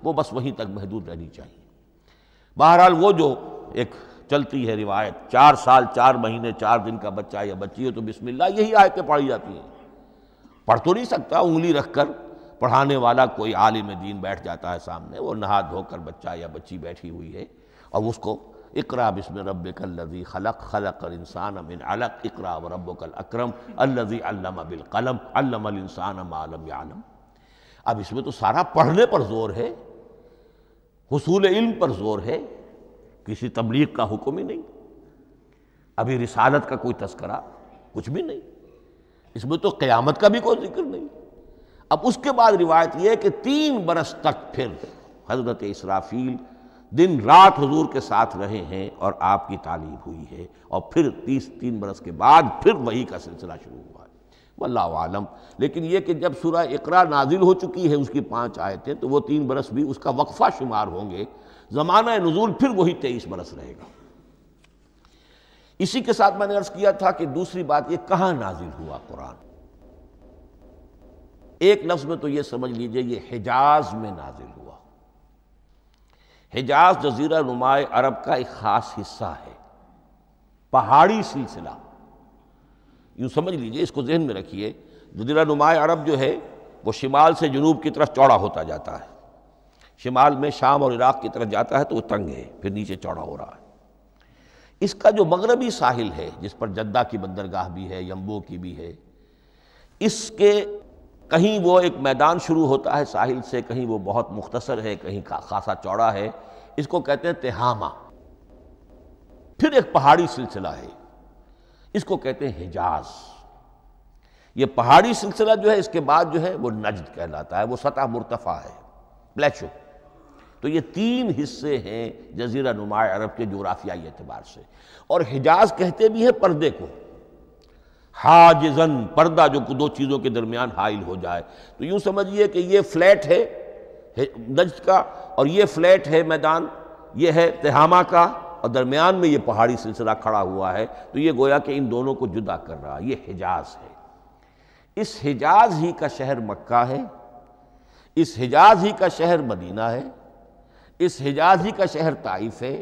वो बस वहीं तक महदूद रहनी चाहिए बहरहाल वो जो एक चलती है रिवायत चार साल चार महीने चार दिन का बच्चा या बच्ची हो तो बिस्मिल्लाह यही आयतें पढ़ी जाती हैं पढ़ तो नहीं सकता उंगली रख कर पढ़ाने वाला कोई आलिम दीन बैठ जाता है सामने वो नहा धोकर बच्चा या बच्ची बैठी हुई है और उसको इकरा बिस्म रब लजी खलक खलक अल इंसान अमिन अलक इकरा व रब कल अक्रम अल्लजी अल्लम बिल कलम अल्लम अल इंसान आलम यालम अब इसमें तो सारा पढ़ने पर जोर है हसूल इल्म पर जोर है किसी तबलीग का हुक्म ही नहीं अभी रिसालत का कोई तस्करा कुछ भी नहीं इसमें तो क़यामत का भी कोई जिक्र नहीं अब उसके बाद रिवायत यह है कि तीन बरस तक फिर हजरत इसराफील दिन रात हजूर के साथ रहे हैं और आपकी तालीम हुई है और फिर तीस तीन बरस के बाद फिर वही का सिलसिला शुरू हुआ है वल्ला आलम लेकिन यह कि जब सूरह इकरा नाजिल हो चुकी है उसकी पाँच आयतें तो वो तीन बरस भी उसका वक्फ़ा शुमार होंगे ज़माना नज़ूल फिर वही तेईस बरस रहेगा इसी के साथ मैंने अर्ज किया था कि दूसरी बात यह कहां नाजिल हुआ कुरान एक लफ्ज़ में तो यह समझ लीजिए ये हिजाज में नाजिल हुआ हिजाज जजीरा नुमाए अरब का एक ख़ास हिस्सा है पहाड़ी सिलसिला यूं समझ लीजिए इसको जहन में रखिए जजीरा नुमाए अरब जो है वो शिमाल से जुनूब की तरफ चौड़ा होता जाता है शिमाल में शाम और इराक़ की तरफ जाता है तो वो तंग है फिर नीचे चौड़ा हो रहा है इसका जो मगरबी साहिल है जिस पर जद्दा की बंदरगाह भी है यम्बो की भी है इसके कहीं वो एक मैदान शुरू होता है साहिल से कहीं वो बहुत मुख्तसर है कहीं खासा चौड़ा है इसको कहते हैं तेहामा फिर एक पहाड़ी सिलसिला है इसको कहते हैं हिजाज ये पहाड़ी सिलसिला जो है इसके बाद जो है वो नजद कहलाता है वो सतह मुर्तफ़ा है प्लेचो तो ये तीन हिस्से हैं जजीरा नुमा अरब के जोग्राफियाई एतबार से और हिजाज कहते भी हैं पर्दे को हाजन पर्दा जो दो चीज़ों के दरमियान हाइल हो जाए तो यूं समझिए कि ये फ्लैट है नजद का और ये फ्लैट है मैदान ये है तहामा का और दरमियान में ये पहाड़ी सिलसिला खड़ा हुआ है तो ये गोया कि इन दोनों को जुदा कर रहा है ये हिजाज है इस हिजाज ही का शहर मक्का है इस हिजाज ही का शहर मदीना है इस हिजाज ही का शहर ताइफ है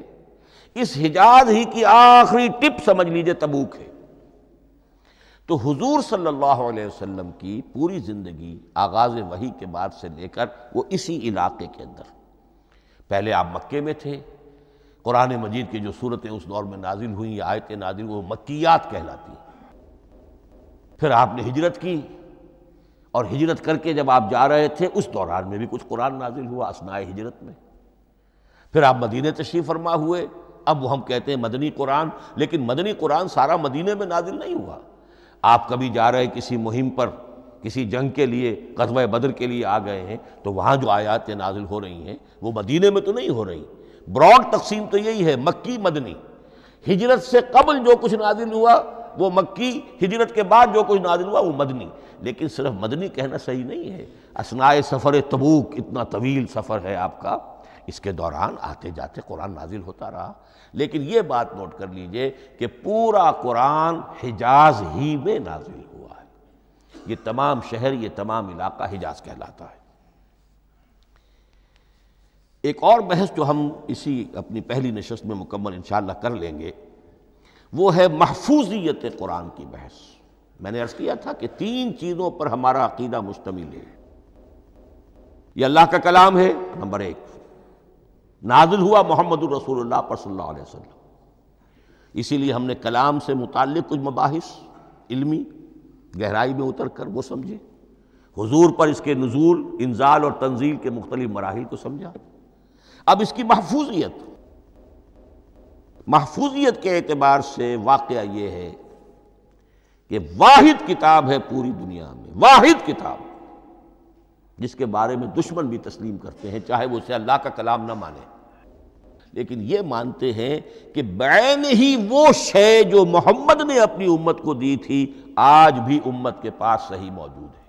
इस हिजाज ही की आखिरी टिप समझ लीजिए तबूक है तो हुजूर सल्लल्लाहु अलैहि वसल्लम की पूरी ज़िंदगी आगाज़ वही के बाद से लेकर वो इसी इलाके के अंदर पहले आप मक्के में थे कुरान मजीद की जो सूरतें उस दौर में नाजिल हुई आयतें नाजिल वो मक्यात कहलाती फिर आपने हिजरत की और हिजरत करके जब आप जा रहे थे उस दौरान में भी कुछ कुरान नाजिल हुआ असनाए हिजरत में फिर आप मदीने तशरीफ़ फरमा हुए अब वो हम कहते हैं मदनी कुरान लेकिन मदनी कुरान सारा मदीने में नाजिल नहीं हुआ आप कभी जा रहे किसी मुहिम पर किसी जंग के लिए कस्बा बदर के लिए आ गए हैं तो वहाँ जो आयातें नाजिल हो रही हैं वो मदीने में तो नहीं हो रही ब्रॉड तकसीम तो यही है मक्की मदनी हिजरत से कबल जो कुछ नाजिल हुआ वो मक्की हिजरत के बाद जो कुछ नाजिल हुआ वो मदनी लेकिन सिर्फ मदनी कहना सही नहीं है असनाए सफ़र तबूक इतना तवील सफ़र है आपका इसके दौरान आते जाते कुरान नाजिल होता रहा लेकिन ये बात नोट कर लीजिए कि पूरा कुरान हिजाज ही में नाजिल हुआ है ये तमाम शहर ये तमाम इलाका हिजाज कहलाता है एक और बहस जो हम इसी अपनी पहली नशस्त में मुकम्मल इन कर लेंगे वो है महफूजियत कुरान की बहस मैंने अर्ज़ किया था कि तीन चीज़ों पर हमारा अकीदा मुश्तमिल है ये अल्लाह का कलाम है नंबर एक नाजिल हुआ मोहम्मद रसूलुल्लाह पर सल्लल्लाहु अलैहि वसल्लम इसीलिए हमने कलाम से मुतक़ कुछ मबाहिस इल्मी गहराई में उतर कर वो समझे हुजूर पर इसके नजूल इंजाल और तंजील के मुख्तलिफ मराहल को समझा अब इसकी महफूजियत महफूजियत के एतबार से वाक़ ये है कि वाहिद किताब है पूरी दुनिया में वाहिद किताब जिसके बारे में दुश्मन भी तस्लीम करते हैं चाहे वो उसे अल्लाह का कलाम ना माने लेकिन ये मानते हैं कि बैन ही वो शय जो मोहम्मद ने अपनी उम्मत को दी थी आज भी उम्मत के पास सही मौजूद है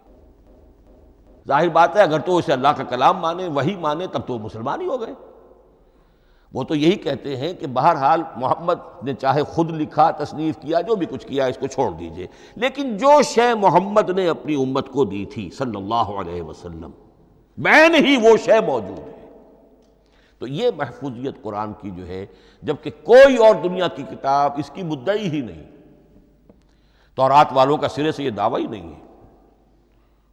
जाहिर बात है अगर तो उसे अल्लाह का कलाम माने वही माने तब तो मुसलमान ही हो गए वो तो यही कहते हैं कि बहरहाल मोहम्मद ने चाहे खुद लिखा तसनीफ़ किया जो भी कुछ किया इसको छोड़ दीजिए लेकिन जो शय मोहम्मद ने अपनी उम्मत को दी थी सल्लल्लाहु अलैहि वसल्लम बैन ही वो शय मौजूद है तो ये महफूजियत कुरान की जो है जबकि कोई और दुनिया की किताब इसकी मुद्दई ही नहीं तोरात वालों का सिरे से ये दावा ही नहीं है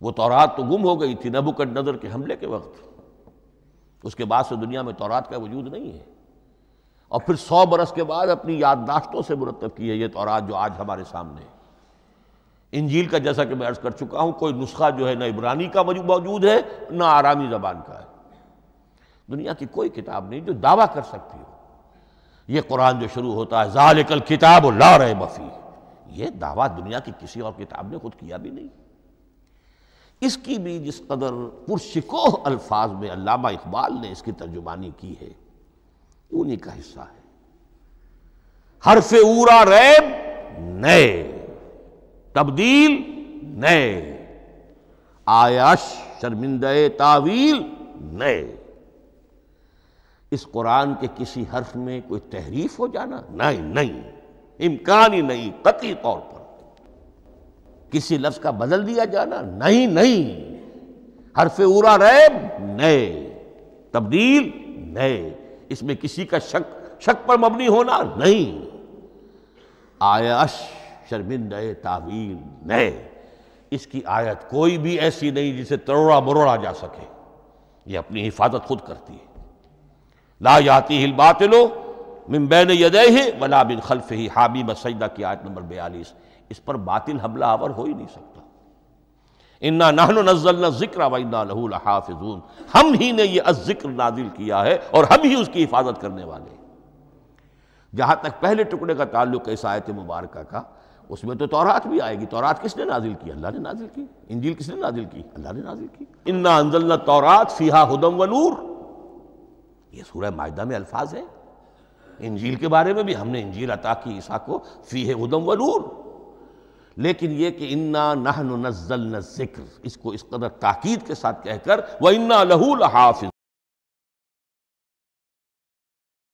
वो तौरात तो गुम हो गई थी नबुकट नजर के हमले के वक्त उसके बाद से दुनिया में तौरात का वजूद नहीं है और फिर सौ बरस के बाद अपनी याददाश्तों से मुरतब की है ये तौरात जो आज हमारे सामने है इंजील का जैसा कि मैं अर्ज कर चुका हूं कोई नुस्खा जो है ना इबरानी का मौजूद है ना आरामी जबान का दुनिया की कोई किताब नहीं जो दावा कर सकती हो यह कुरान जो शुरू होता है जालिकल किताब ला रहे बफी यह दावा दुनिया की किसी और किताब ने खुद किया भी नहीं इसकी भी जिस कदर पुरशिकोह अल्फाज में अलामा इकबाल ने इसकी तर्जुमानी की है उन्हीं का हिस्सा है हरफ ऊरा रैब नए तब्दील नए आयाश शर्मिंदे तावील नए इस कुरान के किसी हर्फ में कोई तहरीफ हो जाना नहीं नहीं इम्कान ही नहीं कति तौर पर किसी लफ्ज का बदल दिया जाना नहीं नहीं हरफ उरा रैब नए तब्दील नए इसमें किसी का शक शक पर मबनी होना नहीं आयश शर्मिंदे तावील नए इसकी आयत कोई भी ऐसी नहीं जिसे तरोड़ा मरोड़ा जा सके ये अपनी हिफाजत खुद करती है ला याति हिल मिम्बैन यदय वला बिन खल्फ ही हाबी मसैदा की आयत नंबर बयालीस इस पर बातिल हमला आवर हो ही नहीं सकता इन्ना नाहन नजल जिक्र इन्ना लहूल हाफिजून हम ही ने यह अजिक्र नाजिल किया है और हम ही उसकी हिफाजत करने वाले जहां तक पहले टुकड़े का ताल्लुक है इस आयत मुबारक का उसमें तो तौरात भी आएगी तौरात किसने नाजिल की अल्लाह ने नाजिल की इंजील किसने नाजिल की अल्लाह ने नाजिल की इन्ना न तौरात फीहा हुदम व नूर ये सूरह माजदा में अल्फाज है इंजील के बारे में भी हमने इंजील अता की ईसा को फी है उदम व नूर लेकिन ये कि इन्ना नहन नज़ल न जिक्र इसको इस कदर ताकीद के साथ कहकर व इन्ना लहूल हाफ